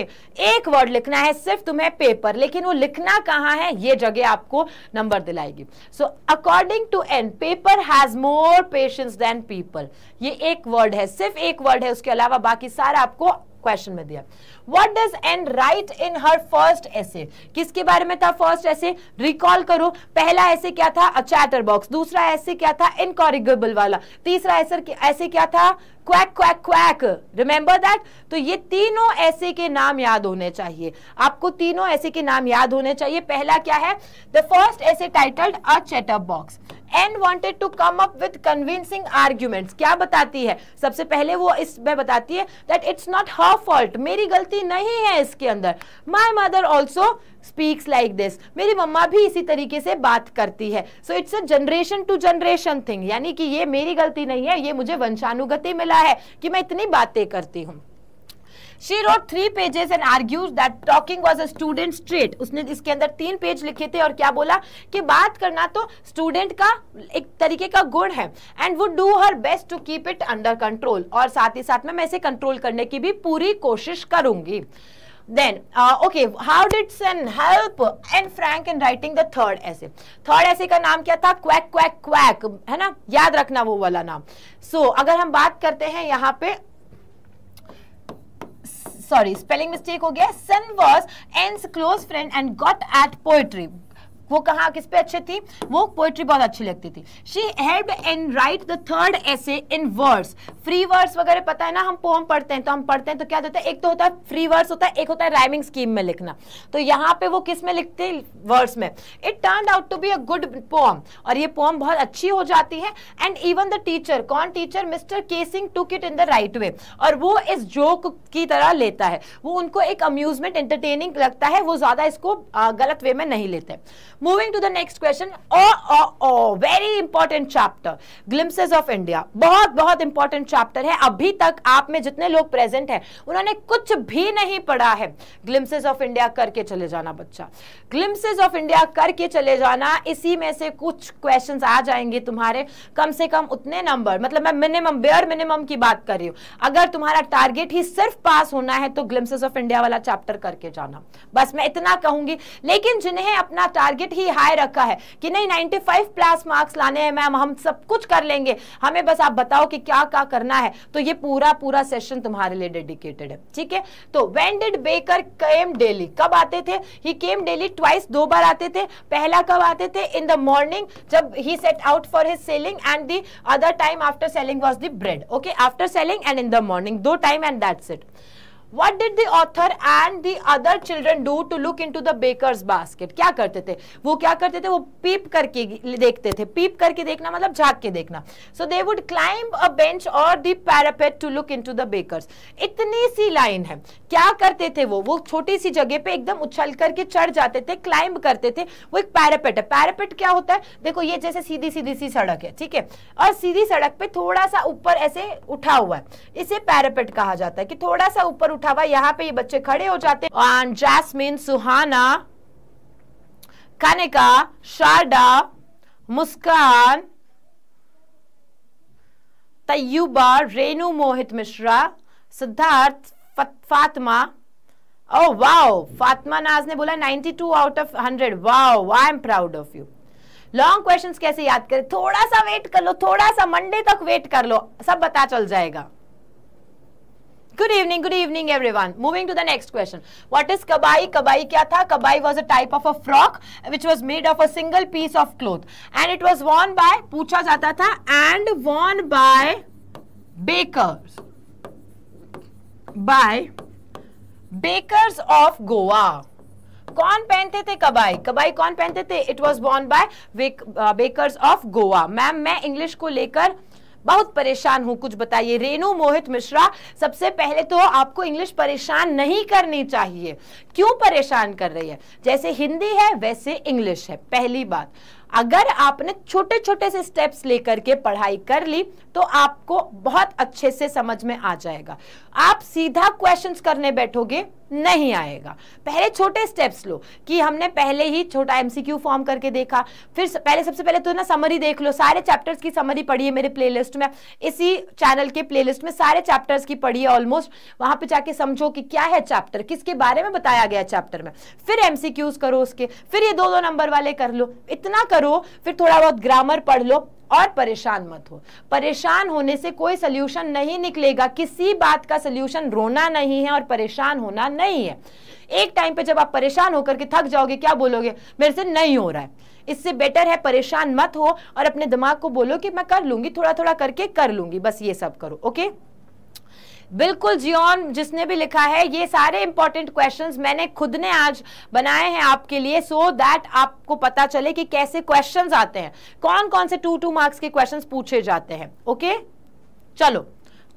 Speaker 1: एक वर्ड लिखना है सिर्फ तुम्हें पेपर लेकिन वो लिखना कहाँ है ये जगह आपको नंबर दिलाएगी so according to Anne paper has more patience than people ये एक वर्ड है सिर्फ एक वर्ड है उसके अलावा बाकी सारा आपको क्वेश्चन में दिया what does Anne write in her first essay किसके बारे में था फर्स्ट ऐसे रिकॉल करो पहला ऐसे क्या था चैटर बॉक्स दूसरा ऐसे क्या था इनकॉरिगेबल वाला तीसरा ऐसे ऐसे क्या था quack quack quack remember that तो ये तीनों ऐसे के नाम याद होने चाहिए आपको तीनों ऐसे के नाम याद होने चाहिए पहला क्या है the first essay titled a chatterbox and wanted to come up with convincing arguments क्या बताती है सबसे पहले वो इस में बताती है that it's not her fault मेरी गलती नहीं है इसके अंदर my mother also speaks like this मेरी मम्मा भी इसी तरीके से बात करती है so it's a generation to generation thing यानी कि ये मेरी गलती नहीं है ये मुझे वंशानुगति मिला है कि मैं इतनी बातें करती हूँ she wrote three pages and argues that talking was a student straight उसने इसके अंदर तीन पेज लिखे थे और क्या बोला कि बात करना तो स्टूडेंट का एक तरीके का गुण है एंड वो do her best to keep it under control और साथ ही साथ में मैं इसे कंट्रोल करने की भी पूरी कोशिश करूंगी then uh, okay how did sen help and frank in writing the third essay third essay का नाम क्या था quack quack quack है ना याद रखना वो वाला नाम so अगर हम बात करते हैं यहाँ पे sorry, spelling mistake ho gaya. Sun was N's close friend and got at poetry. वो कहा किस पे अच्छी थी वो पोइट्री बहुत अच्छी लगती थी she help and write the third essay in words free words वगैरह पता है ना हम पोम पढ़ते हैं तो हम पढ़ते हैं तो क्या होता है एक तो होता है फ्री वर्ड्स होता है एक होता है राइमिंग स्कीम में लिखना तो यहाँ पे वो किस में लिखते वर्ड्स में it turn out to be a good poem और ये पोम बहुत अच्छी हो जाती है एंड इवन द टीचर कौन teacher mister Keesing took it in the right way और वो इस जोक की तरह लेता है वो उनको एक अम्यूजमेंट एंटरटेनिंग लगता है वो ज़्यादा इसको गलत वे में नहीं लेते moving to the next question oh oh oh very important chapter glimpses of India बहुत बहुत इंपॉर्टेंट चैप्टर है अभी तक आप में जितने लोग प्रेजेंट हैं उन्होंने कुछ भी नहीं पढ़ा है ग्लिम्सेज ऑफ इंडिया करके चले जाना बच्चा ग्लिम्सेज ऑफ इंडिया करके चले जाना इसी में से कुछ क्वेश्चन आ जाएंगे तुम्हारे कम से कम उतने नंबर मतलब मैं मिनिमम बेयर मिनिमम की बात कर रही हूँ अगर तुम्हारा टारगेट ही सिर्फ पास होना है तो ग्लिम्सेज ऑफ इंडिया वाला चैप्टर करके जाना बस मैं इतना कहूंगी लेकिन जिन्हें अपना टारगेट टारगेट ही हाई रखा है कि नहीं 95 प्लस मार्क्स लाने हैं मैम हम सब कुछ कर लेंगे हमें बस आप बताओ कि क्या क्या करना है तो ये पूरा पूरा सेशन तुम्हारे लिए डेडिकेटेड है ठीक है तो when did baker came daily कब आते थे ही केम डेली ट्वाइस दो बार आते थे पहला कब आते थे इन द मॉर्निंग जब he set out for his selling and the other time after selling was the bread okay after selling and in the morning दो time and that's it What did the author and the other children do to look into the baker's basket? क्या करते थे वो क्या करते थे वो पीप करके देखते थे पीप करके देखना मतलब झाक के देखना so they would climb a bench और the parapet to look into the bakers इतनी सी लाइन है क्या करते थे वो वो छोटी सी जगह पे एकदम उछल करके चढ़ जाते थे क्लाइंब करते थे वो एक पैरापेट है पैरापेट क्या होता है देखो ये जैसे सीधी सीधी सी सड़क है ठीक है और सीधी सड़क पे थोड़ा सा ऊपर ऐसे उठा हुआ है इसे पैरापेट कहा जाता है कि थोड़ा सा ऊपर उठा हुआ यहाँ पे ये बच्चे खड़े हो जाते हैं Suhana Kanika Sharda Muskan Tayyaba Renu Mohit Mishra Siddharth Fatima oh oh, wow Fatima Naaz ने बोला 92 out of 100 wow I am proud of you long questions कैसे याद करें थोड़ा सा वेट कर लो थोड़ा सा मंडे तक वेट कर लो सब बता चल जाएगा good evening good evening everyone moving to the next question what is kabai kabai क्या था kabai was a type of a frock which was made of a single piece of cloth and it was worn by पूछा जाता था and worn by bakers by bakers of Goa कौन पहनते थे कबाई कबाई कौन पहनते थे it was born by bakers of Goa ma'am मैं इंग्लिश को लेकर बहुत परेशान हूँ कुछ बताइए रेणु मोहित मिश्रा सबसे पहले तो आपको इंग्लिश परेशान नहीं करनी चाहिए क्यों परेशान कर रही है जैसे हिंदी है वैसे इंग्लिश है पहली बात अगर आपने छोटे छोटे से स्टेप्स लेकर के पढ़ाई कर ली तो आपको बहुत अच्छे से समझ में आ जाएगा आप सीधा क्वेश्चंस करने बैठोगे नहीं आएगा पहले छोटे स्टेप्स लो कि हमने पहले ही छोटा एमसीक्यू फॉर्म करके देखा फिर पहले सबसे पहले तो ना समरी देख लो सारे चैप्टर्स की समरी पढ़िए मेरे प्लेलिस्ट में इसी चैनल के प्लेलिस्ट में सारे चैप्टर्स की पढ़िए ऑलमोस्ट वहां पे जाके समझो कि क्या है चैप्टर किसके बारे में बताया गया चैप्टर में फिर एम करो उसके फिर ये दो दो नंबर वाले कर लो इतना करो फिर थोड़ा बहुत ग्रामर पढ़ लो और परेशान मत हो परेशान होने से कोई सोल्यूशन नहीं निकलेगा किसी बात का सोल्यूशन रोना नहीं है और परेशान होना नहीं है एक टाइम पे जब आप परेशान होकर के थक जाओगे क्या बोलोगे मेरे से नहीं हो रहा है इससे बेटर है परेशान मत हो और अपने दिमाग को बोलो कि मैं कर लूंगी थोड़ा थोड़ा करके कर लूंगी बस ये सब करो ओके बिल्कुल जियोन जिसने भी लिखा है ये सारे इंपॉर्टेंट क्वेश्चंस मैंने खुद ने आज बनाए हैं आपके लिए सो so दैट आपको पता चले कि कैसे क्वेश्चंस आते हैं कौन कौन से टू टू मार्क्स के क्वेश्चंस पूछे जाते हैं ओके okay? चलो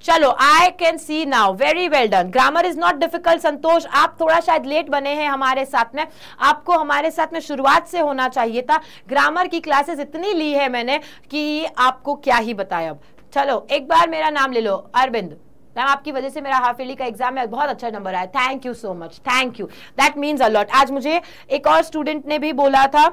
Speaker 1: चलो I can see now very well done grammar is not difficult Santosh आप थोड़ा शायद लेट बने हैं हमारे साथ में आपको हमारे साथ में शुरुआत से होना चाहिए था ग्रामर की क्लासेस इतनी ली है मैंने कि आपको क्या ही बताया अब चलो एक बार मेरा नाम ले लो अरविंद मैम आपकी वजह से मेरा हाफ ईयरली का एग्जाम में बहुत अच्छा नंबर आया thank you so much thank you that means a lot आज मुझे एक और स्टूडेंट ने भी बोला था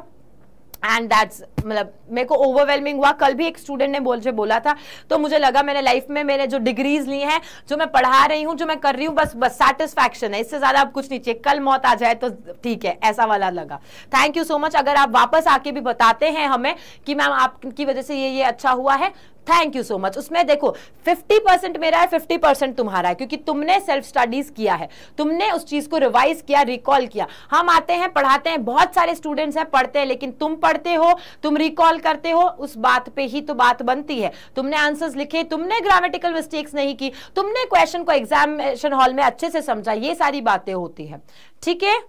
Speaker 1: एंड दैट्स मतलब मेरे को ओवरवेलमिंग हुआ कल भी एक स्टूडेंट ने बोल जो बोला था तो मुझे लगा मैंने लाइफ में मैंने जो डिग्रीज ली हैं जो मैं पढ़ा रही हूँ जो मैं कर रही हूँ बस बस सेटिस्फैक्शन है इससे ज़्यादा अब कुछ नहीं चाहिए कल मौत आ जाए तो ठीक है ऐसा वाला लगा थैंक यू सो मच अगर आप वापस आके भी बताते हैं हमें कि मैम आपकी वजह से ये ये अच्छा हुआ है थैंक यू सो मच उसमें देखो 50 परसेंट मेरा है 50 परसेंट तुम्हारा है क्योंकि तुमने सेल्फ स्टडीज किया है तुमने उस चीज को रिवाइज किया रिकॉल किया हम आते हैं पढ़ाते हैं बहुत सारे स्टूडेंट्स हैं पढ़ते हैं लेकिन तुम पढ़ते हो तुम रिकॉल करते हो उस बात पे ही तो बात बनती है तुमने आंसर्स लिखे तुमने ग्रामेटिकल मिस्टेक्स नहीं की तुमने क्वेश्चन को एग्जामिनेशन हॉल में अच्छे से समझा ये सारी बातें होती है ठीक है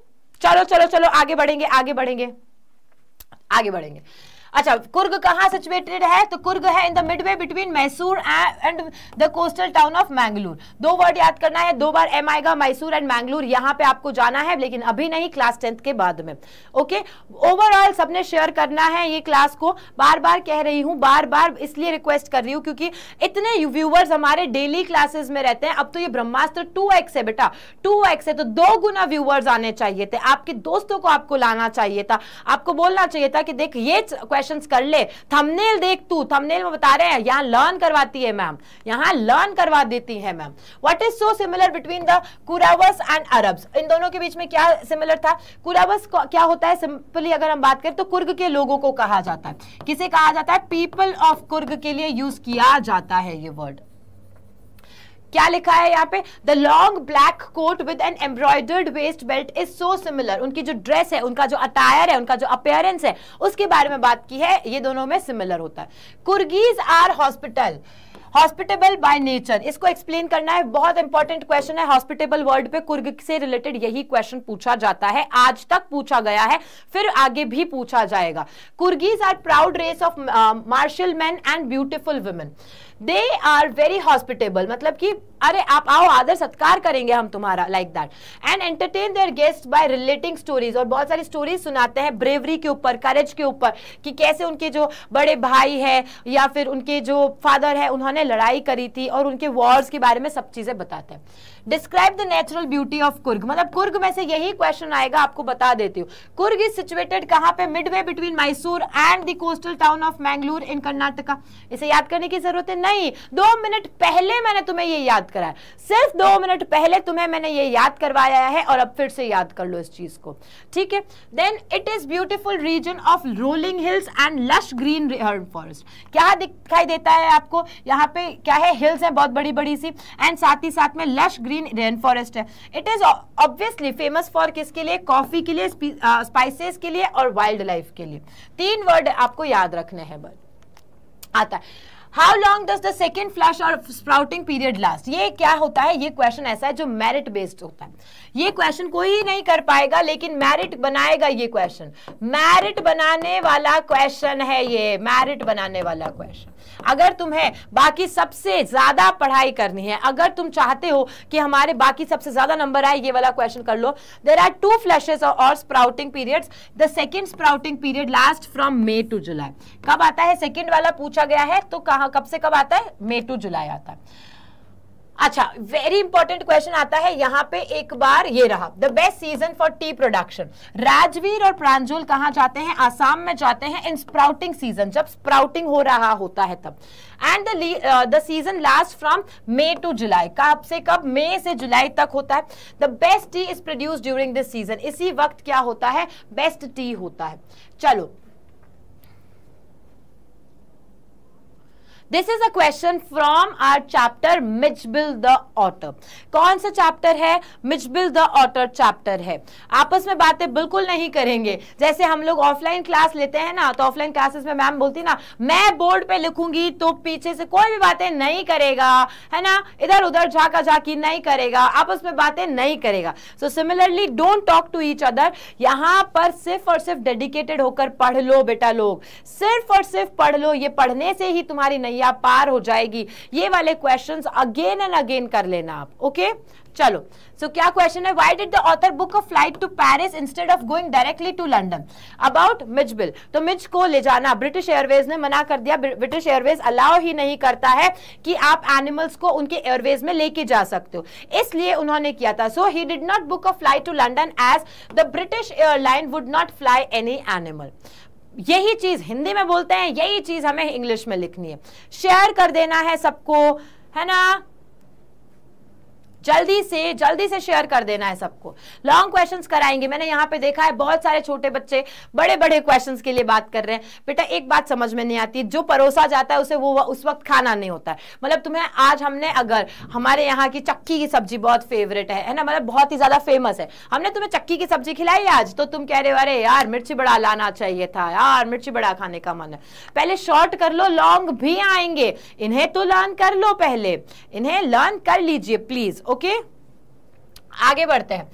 Speaker 1: चलो चलो चलो आगे बढ़ेंगे आगे बढ़ेंगे आगे बढ़ेंगे अच्छा कुर्ग कहाँ सिचुएटेड है तो कुर्ग है in the midway between Mysore and the coastal town of Mangalore दो वर्ड याद करना है दो बार एम आएगा मैसूर एंड मैंगलूर यहाँ पे आपको जाना है लेकिन अभी नहीं क्लास टेंथ के बाद में ओके ओवरऑल सबने शेयर करना है ये क्लास को बार बार कह रही हूँ बार बार इसलिए रिक्वेस्ट कर रही हूँ क्योंकि इतने व्यूवर्स हमारे डेली क्लासेस में रहते हैं अब तो ये ब्रह्मास्त्र टू एक्स है बेटा टू एक्स है तो दो गुना व्यूवर्स आने चाहिए थे आपके दोस्तों को आपको लाना चाहिए था आपको बोलना चाहिए था कि देख ये सेशन कर ले थमनेल देख तू थमनेल में बता रहे हैं यहाँ लर्न करवाती है मैम यहाँ लर्न करवा देती है ma'am what is so similar between the Kodavas and Arabs इन दोनों के बीच में क्या सिमिलर था कुरावस क्या होता है सिंपली अगर हम बात करें तो कुर्ग के लोगों को कहा जाता है किसे कहा जाता है पीपल ऑफ कुर्ग के लिए यूज किया जाता है ये वर्ड क्या लिखा है यहाँ पे the long black coat with an embroidered waist belt is so similar उनकी जो ड्रेस है उनका जो अटायर है उनका जो अपेयरेंस है उसके बारे में बात की है ये दोनों में सिमिलर होता है Coorgis are hospital hospitable by nature इसको एक्सप्लेन करना है बहुत इंपॉर्टेंट क्वेश्चन है हॉस्पिटेबल वर्ड पे कुर्ग से रिलेटेड यही क्वेश्चन पूछा जाता है आज तक पूछा गया है फिर आगे भी पूछा जाएगा Coorgis are proud race of martial man and beautiful women they are very hospitable मतलब कि अरे आप आओ आदर सत्कार करेंगे हम तुम्हारा like that and entertain their guest by relating stories और बहुत सारी स्टोरीज सुनाते हैं ब्रेवरी के ऊपर करेज के ऊपर कि कैसे उनके जो बड़े भाई है या फिर उनके जो फादर है उन्होंने लड़ाई करी थी और उनके वॉर्स के बारे में सब चीज़ें बताते हैं describe the natural beauty of Coorg मतलब कुर्ग में से यही क्वेश्चन आएगा आपको बता देती हूँ कुर्ग इज सिचुएटेड कहाँ पे way between Mysore and the coastal town of Mangalore in Karnataka इसे याद करने की जरूरत है नहीं दो मिनट पहले मैंने तुम्हें ये याद कराया सिर्फ दो मिनट पहले तुम्हें मैंने ये याद करवाया है और अब फिर से याद कर लो इस चीज को ठीक है then it is beautiful region of rolling hills and lush green rain forest क्या दिखाई देता है आपको यहाँ पे क्या है हिल्स है बहुत बड़ी बड़ी सी एंड साथ ही साथ में लश ग्रीन रेन फॉरेस्ट है it is obviously famous for किसके लिए कॉफी के लिए स्पाइसेस uh, के लिए और वाइल्ड लाइफ के लिए तीन वर्ड आपको याद रखने हैं बस आता है how long does the second flash और स्प्राउटिंग पीरियड लास्ट ये क्या होता है ये क्वेश्चन ऐसा है जो मेरिट बेस्ड होता है ये क्वेश्चन कोई नहीं कर पाएगा लेकिन मेरिट बनाएगा ये क्वेश्चन मेरिट बनाने वाला क्वेश्चन है ये मेरिट बनाने वाला क्वेश्चन अगर तुम्हें बाकी सबसे ज्यादा पढ़ाई करनी है अगर तुम चाहते हो कि हमारे बाकी सबसे ज्यादा नंबर आए ये वाला क्वेश्चन कर लो देर आर टू फ्लैशेस और sprouting period the second sprouting period last from May to July कब आता है सेकेंड वाला पूछा गया है तो कहा कब से कब आता है मे टू जुलाई आता है अच्छा वेरी इंपॉर्टेंट क्वेश्चन आता है यहाँ पे एक बार ये रहा the best season for tea production Rajveer और प्रांजुल कहा जाते हैं आसाम में जाते हैं इन स्प्राउटिंग सीजन जब स्प्राउटिंग हो रहा होता है तब and the season last from May to July कब से कब मे से जुलाई तक होता है the best tea is produce during this season इसी वक्त क्या होता है बेस्ट टी होता है चलो this is a question from our chapter Mijbil the otter कौन सा चैप्टर है मिजबिल द ऑटर चैप्टर है आपस में बातें बिल्कुल नहीं करेंगे जैसे हम लोग ऑफलाइन क्लास लेते हैं ना तो ऑफलाइन क्लासेस में मैम बोलती ना मैं बोर्ड पे लिखूंगी तो पीछे से कोई भी बातें नहीं करेगा है ना इधर उधर झाका झाकी नहीं करेगा आपस में बातें नहीं करेगा so similarly don't talk to each other यहाँ पर सिर्फ और सिर्फ डेडिकेटेड होकर पढ़ लो बेटा लोग सिर्फ और सिर्फ पढ़ लो ये पढ़ने से ही तुम्हारी नहीं या पार हो जाएगी ये वाले क्वेश्चन अगेन एंड अगेन कर लेना आप ओके चलो सो so, क्या क्वेश्चन है why did the author book of flight to Paris instead of going directly to London about Mijbil तो मिज को ले जाना ब्रिटिश एयरवेज ने मना कर दिया ब्रिटिश एयरवेज अलाउ ही नहीं करता है कि आप एनिमल्स को उनके एयरवेज में लेके जा सकते हो इसलिए उन्होंने किया था so he did not book a flight to London as the British airline would not fly any animal यही चीज़ हिंदी में बोलते हैं यही चीज़ हमें इंग्लिश में लिखनी है शेयर कर देना है सबको है ना जल्दी से जल्दी से शेयर कर देना है सबको लॉन्ग क्वेश्चंस कराएंगे मैंने यहाँ पे देखा है बहुत सारे छोटे बच्चे बड़े बड़े क्वेश्चंस के लिए बात कर रहे हैं बेटा एक बात समझ में नहीं आती जो परोसा जाता है उसे वो उस वक्त खाना नहीं होता है मतलब तुम्हें आज हमने अगर हमारे यहाँ की चक्की की सब्जी बहुत फेवरेट है है ना मतलब बहुत ही ज्यादा फेमस है हमने तुम्हें चक्की की सब्जी खिलाई आज तो तुम कह रहे हो अरे यार मिर्ची बड़ा लाना चाहिए था यार मिर्ची बड़ा खाने का मन है पहले शॉर्ट कर लो लॉन्ग भी आएंगे इन्हें तो लर्न कर लो पहले इन्हें लर्न कर लीजिए प्लीज ओके आगे बढ़ते हैं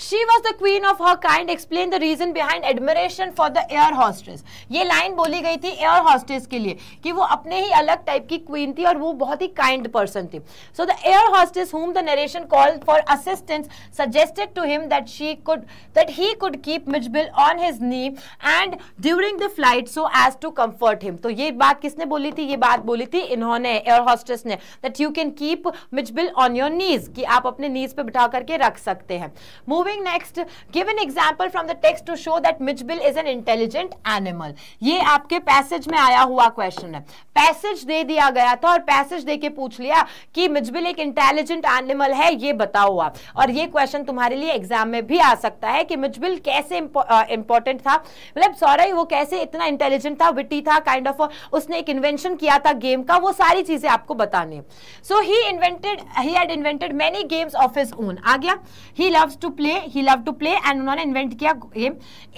Speaker 1: she was the queen of her kind explain the reason behind admiration for the air hostess. ये लाइन बोली गई थी एयर हॉस्टेस के लिए कि वो अपने ही अलग टाइप की क्वीन थी और वो बहुत ही काइंड पर्सन थी so the air hostess whom the narration call for assistance suggested to him that she could that he could keep Mijbil on his knee and during the flight so as to comfort him तो ये बात किसने बोली थी ये बात बोली थी इन्होंने एयर हॉस्टेस ने that you can keep Mijbil on your knees कि आप अपने नीज पे बिठा करके रख सकते हैं move moving next give an example from the text to show that Mijbil is an intelligent animal ये आपके पैसेज में आया हुआ क्वेश्चन है पैसेज दे दिया गया था और पैसेज देके पूछ लिया कि मिचबिल एक इंटेलिजेंट एनिमल है ये बताओ आप और ये क्वेश्चन तुम्हारे लिए एग्जाम में भी आ सकता है कि मिचबिल कैसे इंपॉर्टेंट था मतलब सॉरी वो कैसे इतना इंटेलिजेंट था विटी था काइंड kind ऑफ of, उसने एक इन्वेंशन किया था गेम का वो सारी चीजें आपको बताने so he invented he had invented many games of his own आ गया he loves to play play he love to play and उन्होंने इन्वेंट किया गेम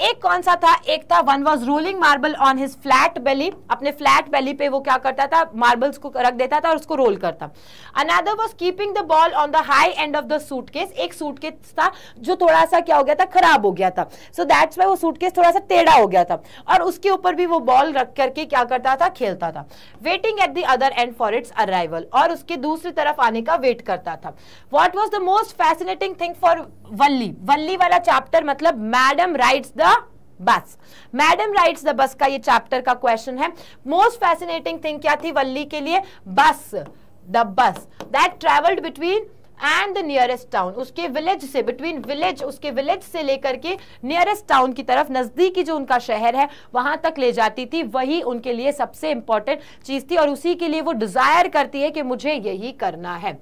Speaker 1: एक कौन सा था एक था one was rolling marble on his flat belly अपने फ्लैट बेली पे वो क्या करता था मार्बल्स को रख देता था और उसको रोल करता another was keeping the ball on the high end of the suitcase एक सूटकेस था जो थोड़ा सा क्या हो गया था खराब हो गया था सो दैट्स वाई वो सूटकेस थोड़ा सा टेढ़ा हो गया था और उसके ऊपर भी वो बॉल रख करके क्या करता था खेलता था waiting at the other end for its arrival और उसके दूसरी तरफ आने का वेट करता था what was the most fascinating thing for Valli Valli Valli वाला चैप्टर मतलब madam rides the bus madam rides the bus का ये चैप्टर का क्वेश्चन है मोस्ट फैसिनेटिंग थिंग क्या थी वल्ली के लिए bus the bus that travelled between and the nearest town उसके विलेज से बिटवीन विलेज उसके विलेज से लेकर के नियरेस्ट टाउन की तरफ नज़दीकी जो उनका शहर है वहां तक ले जाती थी वही उनके लिए सबसे इंपॉर्टेंट चीज़ थी और उसी के लिए वो डिज़ायर करती है कि मुझे यही करना है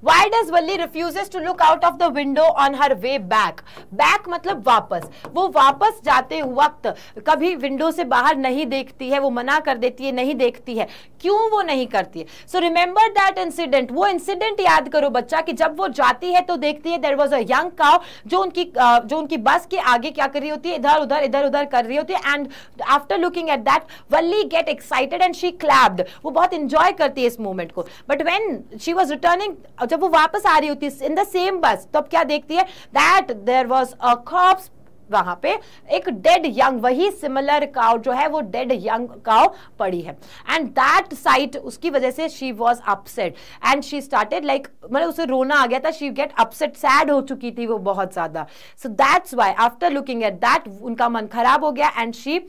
Speaker 1: why does Valli refuses to look out of the window on her way back back मतलब वापस वो वापस जाते वक्त कभी विंडो से बाहर नहीं देखती है वो मना कर देती है नहीं देखती है क्यों वो नहीं करती है सो रिमेंबर दैट इंसिडेंट वो इंसिडेंट याद करो बच्चा कि जब वो जाती है तो देखती है there was a young cow जो उनकी जो उनकी बस के आगे क्या कर रही होती है इधर उधर इधर उधर कर रही होती है and after looking at that Valli get excited and she clapped वो बहुत इंजॉय करती है इस मोमेंट को but when she was returning और जब वो वापस आ रही होती है इन द सेम बस तो अब क्या देखती है that there was a corpse वहां पे एक डेड यंग वही सिमिलर काउ जो है वो डेड यंग काउ पड़ी है एंड दैट साइट उसकी वजह से she was upset and she started like मतलब उसे रोना आ गया था शी गेट अपसेट सैड हो चुकी थी वो बहुत ज्यादा so that's why after looking at that उनका मन खराब हो गया and she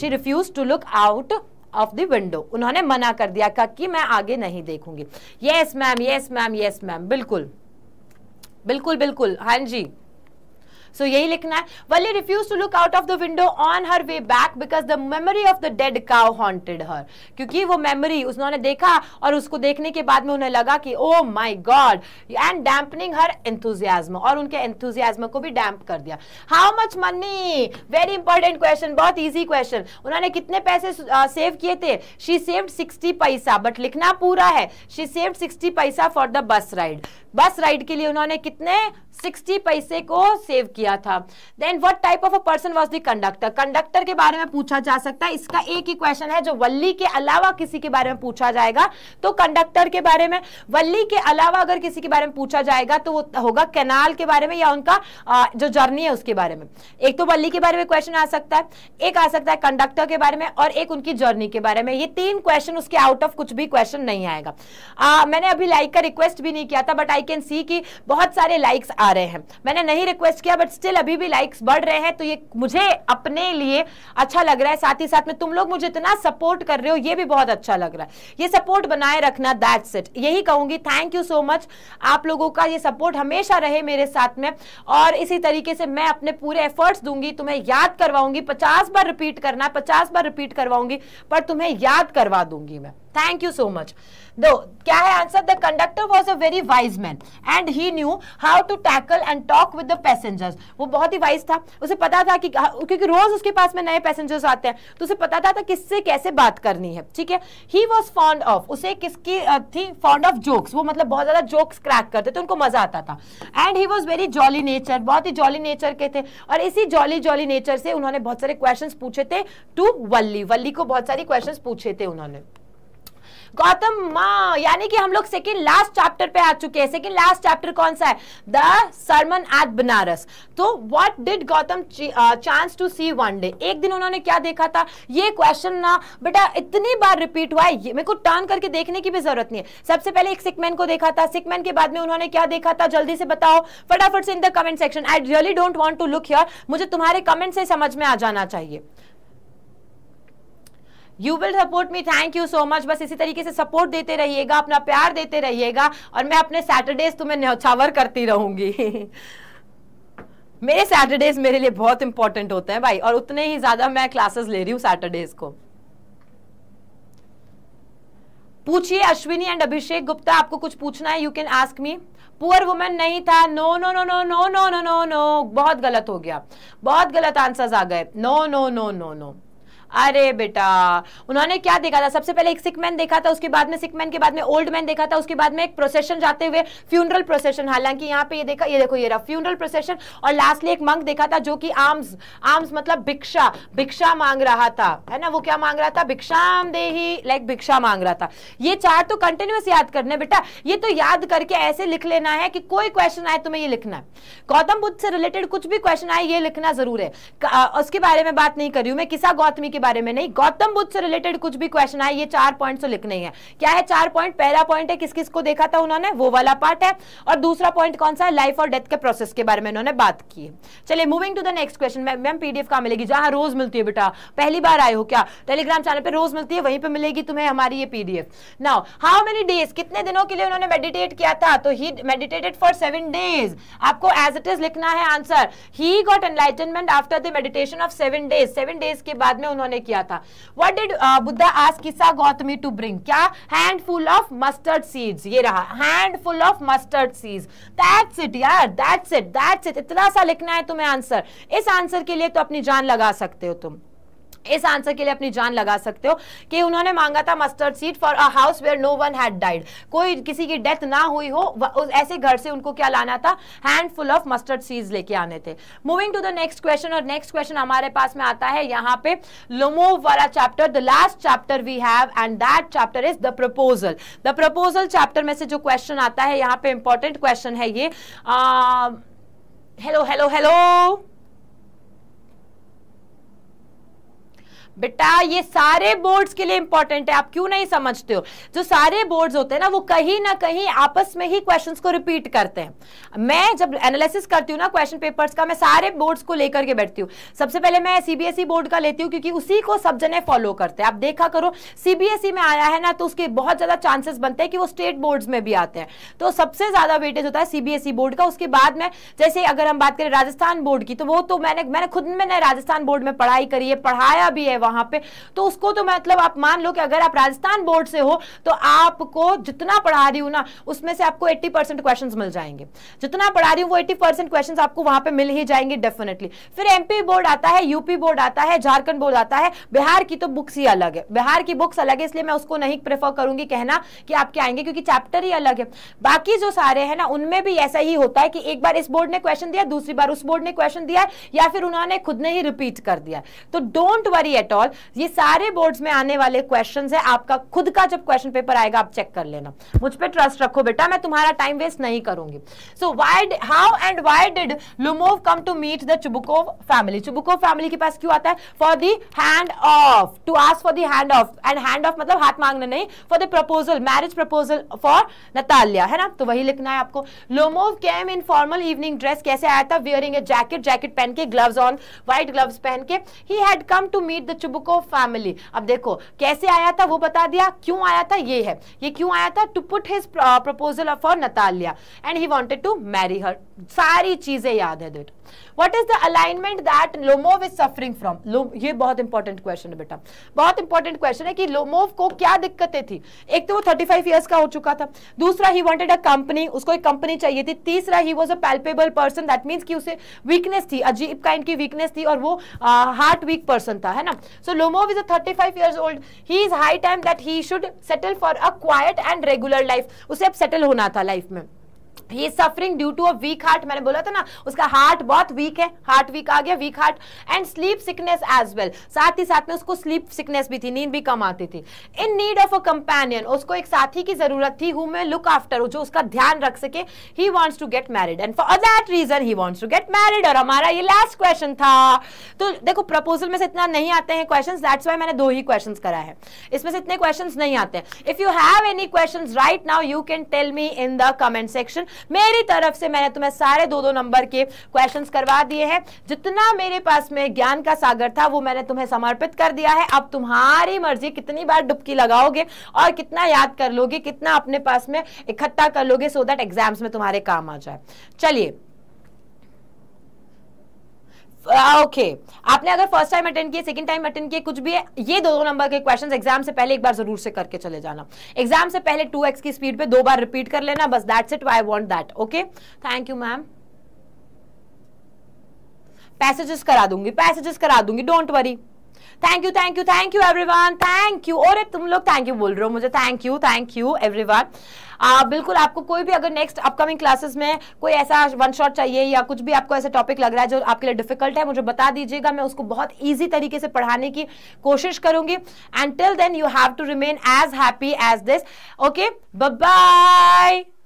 Speaker 1: she refuse to look out of the window उन्होंने मना कर दिया का कि मैं आगे नहीं देखूंगी yes ma'am yes ma'am yes ma'am बिल्कुल बिल्कुल बिल्कुल हाँ जी सो यही लिखना है Valli refuse to look out of the window on her way back because the memory of the dead cow haunted her क्योंकि वो मेमोरी उन्होंने देखा और उसको देखने के बाद में उन्हें लगा कि oh my god and dampening her enthusiasm और उनके एंथुजियाज्म को भी डैम्प कर दिया how much money very important question बहुत ईजी क्वेश्चन उन्होंने कितने पैसे सेव किए थे she saved sixty paisa but लिखना पूरा है she saved sixty paisa for the bus ride bus ride के लिए उन्होंने कितने सिक्सटी पैसे को सेव किया किया था then what type of a person was the conductor conductor के बारे में पूछा जा सकता है इसका एक ही क्वेश्चन है जो वल्ली के अलावा किसी के बारे में पूछा जाएगा तो कंडक्टर के बारे में वल्ली के अलावा अगर किसी के बारे में पूछा जाएगा तो वो होगा कैनाल के बारे में या उनका जो जर्नी है उसके बारे में एक तो वल्ली के बारे में क्वेश्चन आ सकता है एक आ सकता है कंडक्टर के बारे में और एक उनकी जर्नी के बारे में ये तीन क्वेश्चन उसके आउट ऑफ कुछ भी क्वेश्चन नहीं आएगा आ, मैंने अभी लाइक का रिक्वेस्ट भी नहीं किया था बट आई कैन सी कि बहुत सारे लाइक्स आ रहे हैं मैंने नहीं रिक्वेस्ट किया बट स्टिल अभी भी लाइक्स बढ़ रहे हैं तो ये मुझे अपने लिए अच्छा लग रहा है साथ ही साथ में तुम लोग मुझे इतना सपोर्ट कर रहे हो ये भी बहुत अच्छा लग रहा है ये सपोर्ट बनाए रखना दैट्स इट यही कहूंगी थैंक यू सो मच आप लोगों का ये सपोर्ट हमेशा रहे मेरे साथ में और इसी तरीके से मैं अपने पूरे एफर्ट्स दूंगी तुम्हें याद करवाऊंगी पचास बार रिपीट करना है पचास बार रिपीट करवाऊंगी पर तुम्हें याद करवा दूंगी मैं थैंक यू सो मच दो क्या है answer the conductor was a very wise man and he knew how to tackle and talk with the passengers वो बहुत ही वाइज था उसे पता था कि हाँ, क्योंकि रोज उसके पास में नए पैसेंजर्स आते हैं तो उसे पता था, था किससे कैसे बात करनी है ठीक है ही वॉज फॉन्ड ऑफ उसे किसकी थी फॉन्ड ऑफ जोक्स वो मतलब बहुत ज्यादा जोक्स क्रैक करते थे तो उनको मजा आता था and he was very jolly nature बहुत ही जॉली नेचर के थे और इसी जॉली जॉली नेचर से उन्होंने बहुत सारे क्वेश्चन पूछे थे टू वल्ली वल्ली को बहुत सारी क्वेश्चन पूछे थे उन्होंने गौतम माँ यानी कि हम लोग सेकेंड लास्ट चैप्टर पे आ चुके हैं सेकेंड लास्ट चैप्टर कौन सा है द सरमन एट बनारस तो what did Gautam chance to see one day एक दिन उन्होंने क्या देखा था ये क्वेश्चन ना बेटा इतनी बार रिपीट हुआ है मेरे को टर्न करके देखने की भी जरूरत नहीं है सबसे पहले एक सिकमैन को देखा था सिकमैन के बाद में उन्होंने क्या देखा था जल्दी से बताओ फटाफट से in the comment section I really don't want to look here मुझे तुम्हारे कमेंट से समझ में आ जाना चाहिए you will support me thank you so much बस इसी तरीके से सपोर्ट देते रहिएगा अपना प्यार देते रहिएगा और मैं अपने सैटरडेज तुम्हें न्यौछावर करती रहूंगी मेरे सैटरडेज मेरे लिए बहुत इंपॉर्टेंट होते हैं भाई और उतने ही ज्यादा मैं क्लासेस ले रही हूँ सैटरडेज को पूछिए अश्विनी एंड अभिषेक गुप्ता आपको कुछ पूछना है you can ask me poor women नहीं था no no no no no no no no no बहुत गलत हो गया बहुत गलत आंसर्स आ गए no no no no no अरे बेटा उन्होंने क्या देखा था सबसे पहले एक सिख मैन देखा था उसके बाद में सिख मैन के बाद में ओल्ड मैन देखा था उसके बाद में एक प्रोसेशन जाते हुए फ्यूनरल प्रोसेशन हालांकि यहाँ पे ये देखा ये देखो ये रहा फ्यूनरल प्रोसेशन और लास्टली एक मंग देखा था जो कि आर्म्स आर्म्स मतलब भिक्षा भिक्षा मांग रहा था है ना वो क्या मांग रहा था भिक्षाम देही लाइक भिक्षा मांग रहा था ये चार तो कंटिन्यूस याद करने बेटा ये तो याद करके ऐसे लिख लेना है कि कोई क्वेश्चन आए तुम्हें ये लिखना है गौतम बुद्ध से रिलेटेड कुछ भी क्वेश्चन आए ये लिखना जरूर है उसके बारे में बात नहीं कर रही हूं मैं किसा गौतमी के बारे में नहीं गौतम बुद्ध से रिलेटेड कुछ भी क्वेश्चन आए ये चार पॉइंट तो लिखने हैं क्या है चार पॉइंट पहला पॉइंट है किस किस को देखा था उन्होंने वो वाला पार्ट है और दूसरा पॉइंट कौन सा है लाइफ और डेथ के प्रोसेस के बारे में उन्होंने बात की चलिए moving to the next question ma'am PDF कहा मिलेगी जहां रोज मिलती है बेटा पहली बार आए हो क्या टेलीग्राम चैनल पर रोज मिलती है वहीं पर मिलेगी तुम्हें हमारी ये PDF now how many days कितने दिनों के लिए उन्होंने मेडिटेट किया था तो he meditated for seven days आपको एज इट इज लिखना है answer he got enlightenment after the meditation of seven days seven days के बाद में उन्होंने उन्होंने किया था what did Buddha ask Kisa Gotami to bring क्या handful of mustard seeds ये रहा handful of mustard seeds that's it यार दैट्स इट दैट्स इट इतना सा लिखना है तुम्हें आंसर इस आंसर के लिए तो अपनी जान लगा सकते हो तुम इस आंसर के लिए अपनी जान लगा सकते हो कि उन्होंने मांगा था mustard seed for a house where no one had died कोई किसी की डेथ ना हुई हो ऐसे घर से उनको क्या लाना था हैंडफुल ऑफ मस्टर्ड सीड्स लेके आने थे moving to the next question और नेक्स्ट क्वेश्चन हमारे पास में आता है यहाँ पे लोमोव वाला chapter the last chapter we have and that chapter is the proposal the proposal chapter में से जो क्वेश्चन आता है यहाँ पे इंपॉर्टेंट क्वेश्चन है ये हेलो हेलो हेलो बेटा ये सारे बोर्ड्स के लिए इंपॉर्टेंट है आप क्यों नहीं समझते हो जो सारे बोर्ड्स होते हैं ना वो कहीं ना कहीं आपस में ही क्वेश्चंस को रिपीट करते हैं मैं जब एनालिसिस करती हूँ ना क्वेश्चन पेपर्स का मैं सारे बोर्ड्स को लेकर के बैठती हूँ सबसे पहले मैं सीबीएसई बोर्ड e का लेती हूँ क्योंकि उसी को सब जने फॉलो करते हैं आप देखा करो सीबीएसई e में आया है ना तो उसके बहुत ज्यादा चांसेस बनते हैं कि वो स्टेट बोर्ड्स में भी आते हैं तो सबसे ज्यादा वेटेज होता है सीबीएसई बोर्ड e का उसके बाद में जैसे अगर हम बात करें राजस्थान बोर्ड की तो वो तो मैंने मैंने खुद मैंने राजस्थान बोर्ड में पढ़ाई करी है पढ़ाया भी है वहां पे तो उसको तो मतलब आप मान लो कि अगर आप राजस्थान बोर्ड से हो तो आपको जितना पढ़ा रही हूं ना उसमें से आपको एट्टी क्वेश्चन मिल जाएंगे जितना पढ़ा रही हूँ वो एट्टी क्वेश्चन आपको वहां पर मिल ही जाएंगे डेफिनेटली फिर एमपी बोर्ड आता है यूपी बोर्ड आता है झारखंड बोर्ड आता है बिहार की तो बुक्स ही अलग है बिहार की बुक्स अलग है इसलिए मैं उसको नहीं प्रेफर करूंगी कहना कि आपके आएंगे क्योंकि चैप्टर ही अलग है बाकी जो सारे हैं ना उनमें भी ऐसा ही होता है कि एक बार इस बोर्ड ने क्वेश्चन दिया दूसरी बार उस बोर्ड ने क्वेश्चन दिया या फिर उन्होंने खुद ने ही रिपीट कर दिया तो don't worry at at all ये सारे बोर्ड्स में आने वाले क्वेश्चन है आपका खुद का जब क्वेश्चन पेपर आएगा आप चेक कर लेना मुझ पर ट्रस्ट रखो बेटा मैं तुम्हारा टाइम वेस्ट नहीं करूंगी so why how and why did Lomov come to meet the Chubukov family Chubukov family के पास क्यों आता है for the hand of to ask for the hand of and hand of मतलब हाथ मांगना नहीं for the proposal marriage proposal for Natalia है ना तो वही लिखना है आपको Lomov came in formal evening dress कैसे आया था वियरिंग ए जैकेट जैकेट पहन के ग्लव्स ऑन व्हाइट ग्लव्स पहन के ही had come to meet the Chubukov family अब देखो कैसे आया था वो बता दिया क्यों आया था ये है ये क्यों आया था to put his proposal for Natalia and he wanted to marry her सारी चीजें याद है बेटा what is the alignment that Lomov is suffering from ये बहुत इंपॉर्टेंट क्वेश्चन है बेटा बहुत इंपॉर्टेंट क्वेश्चन है कि लोमोव को क्या दिक्कतें थी एक तो वो 35 फाइव ईयर्स का हो चुका था दूसरा ही वॉन्टेड अ कंपनी उसको एक कंपनी चाहिए थी तीसरा he was a palpable person that means की उसे वीकनेस थी अजीब काइंड की वीकनेस थी और वो हार्ट वीक पर्सन था है ना so Lomov is a thirty five years old he is high time that he should settle for a quite and regular life उसे अब सेटल होना था लाइफ में he suffering due to a weak heart मैंने बोला था ना उसका हार्ट बहुत वीक है हार्ट वीक आ गया weak heart and sleep sickness as well साथ ही साथ में उसको स्लीप सिकनेस भी थी नींद भी कम आती थी in need of a companion उसको एक साथी की जरूरत थी हु में लुक आफ्टर जो उसका ध्यान रख सके he wants to get married and for that reason he wants to get married और हमारा ये लास्ट क्वेश्चन था तो देखो प्रपोजल में से इतना नहीं आते हैं क्वेश्चन दैट्स वाई मैंने दो ही क्वेश्चन करा है इसमें से इतने क्वेश्चन नहीं आते हैं if you have any question right now you can tell me in the comment section मेरी तरफ से मैंने तुम्हें सारे दो दो नंबर के क्वेश्चंस करवा दिए हैं जितना मेरे पास में ज्ञान का सागर था वो मैंने तुम्हें समर्पित कर दिया है अब तुम्हारी मर्जी कितनी बार डुबकी लगाओगे और कितना याद कर लोगे कितना अपने पास में इकट्ठा कर लोगे सो दैट एग्जाम्स में तुम्हारे काम आ जाए चलिए ओके okay. आपने अगर फर्स्ट टाइम अटेंड किया सेकंड टाइम अटेंड किया कुछ भी है ये दो दो नंबर के क्वेश्चन एग्जाम से पहले एक बार जरूर से करके चले जाना एग्जाम से पहले टू एक्स की स्पीड पे दो बार रिपीट कर लेना बस that's it I want that okay thank you ma'am passages करा दूंगी पैसेजेस करा दूंगी don't worry thank you thank you thank you one thank you और तुम लोग थैंक यू बोल रहे हो मुझे thank you thank you every ah, बिल्कुल आपको कोई भी अगर नेक्स्ट अपकमिंग क्लासेस में कोई ऐसा वन शॉट चाहिए या कुछ भी आपको ऐसा टॉपिक लग रहा है जो आपके लिए डिफिकल्ट है मुझे बता दीजिएगा मैं उसको बहुत ईजी तरीके से पढ़ाने की कोशिश करूंगी and till then you have to remain as happy as this okay bye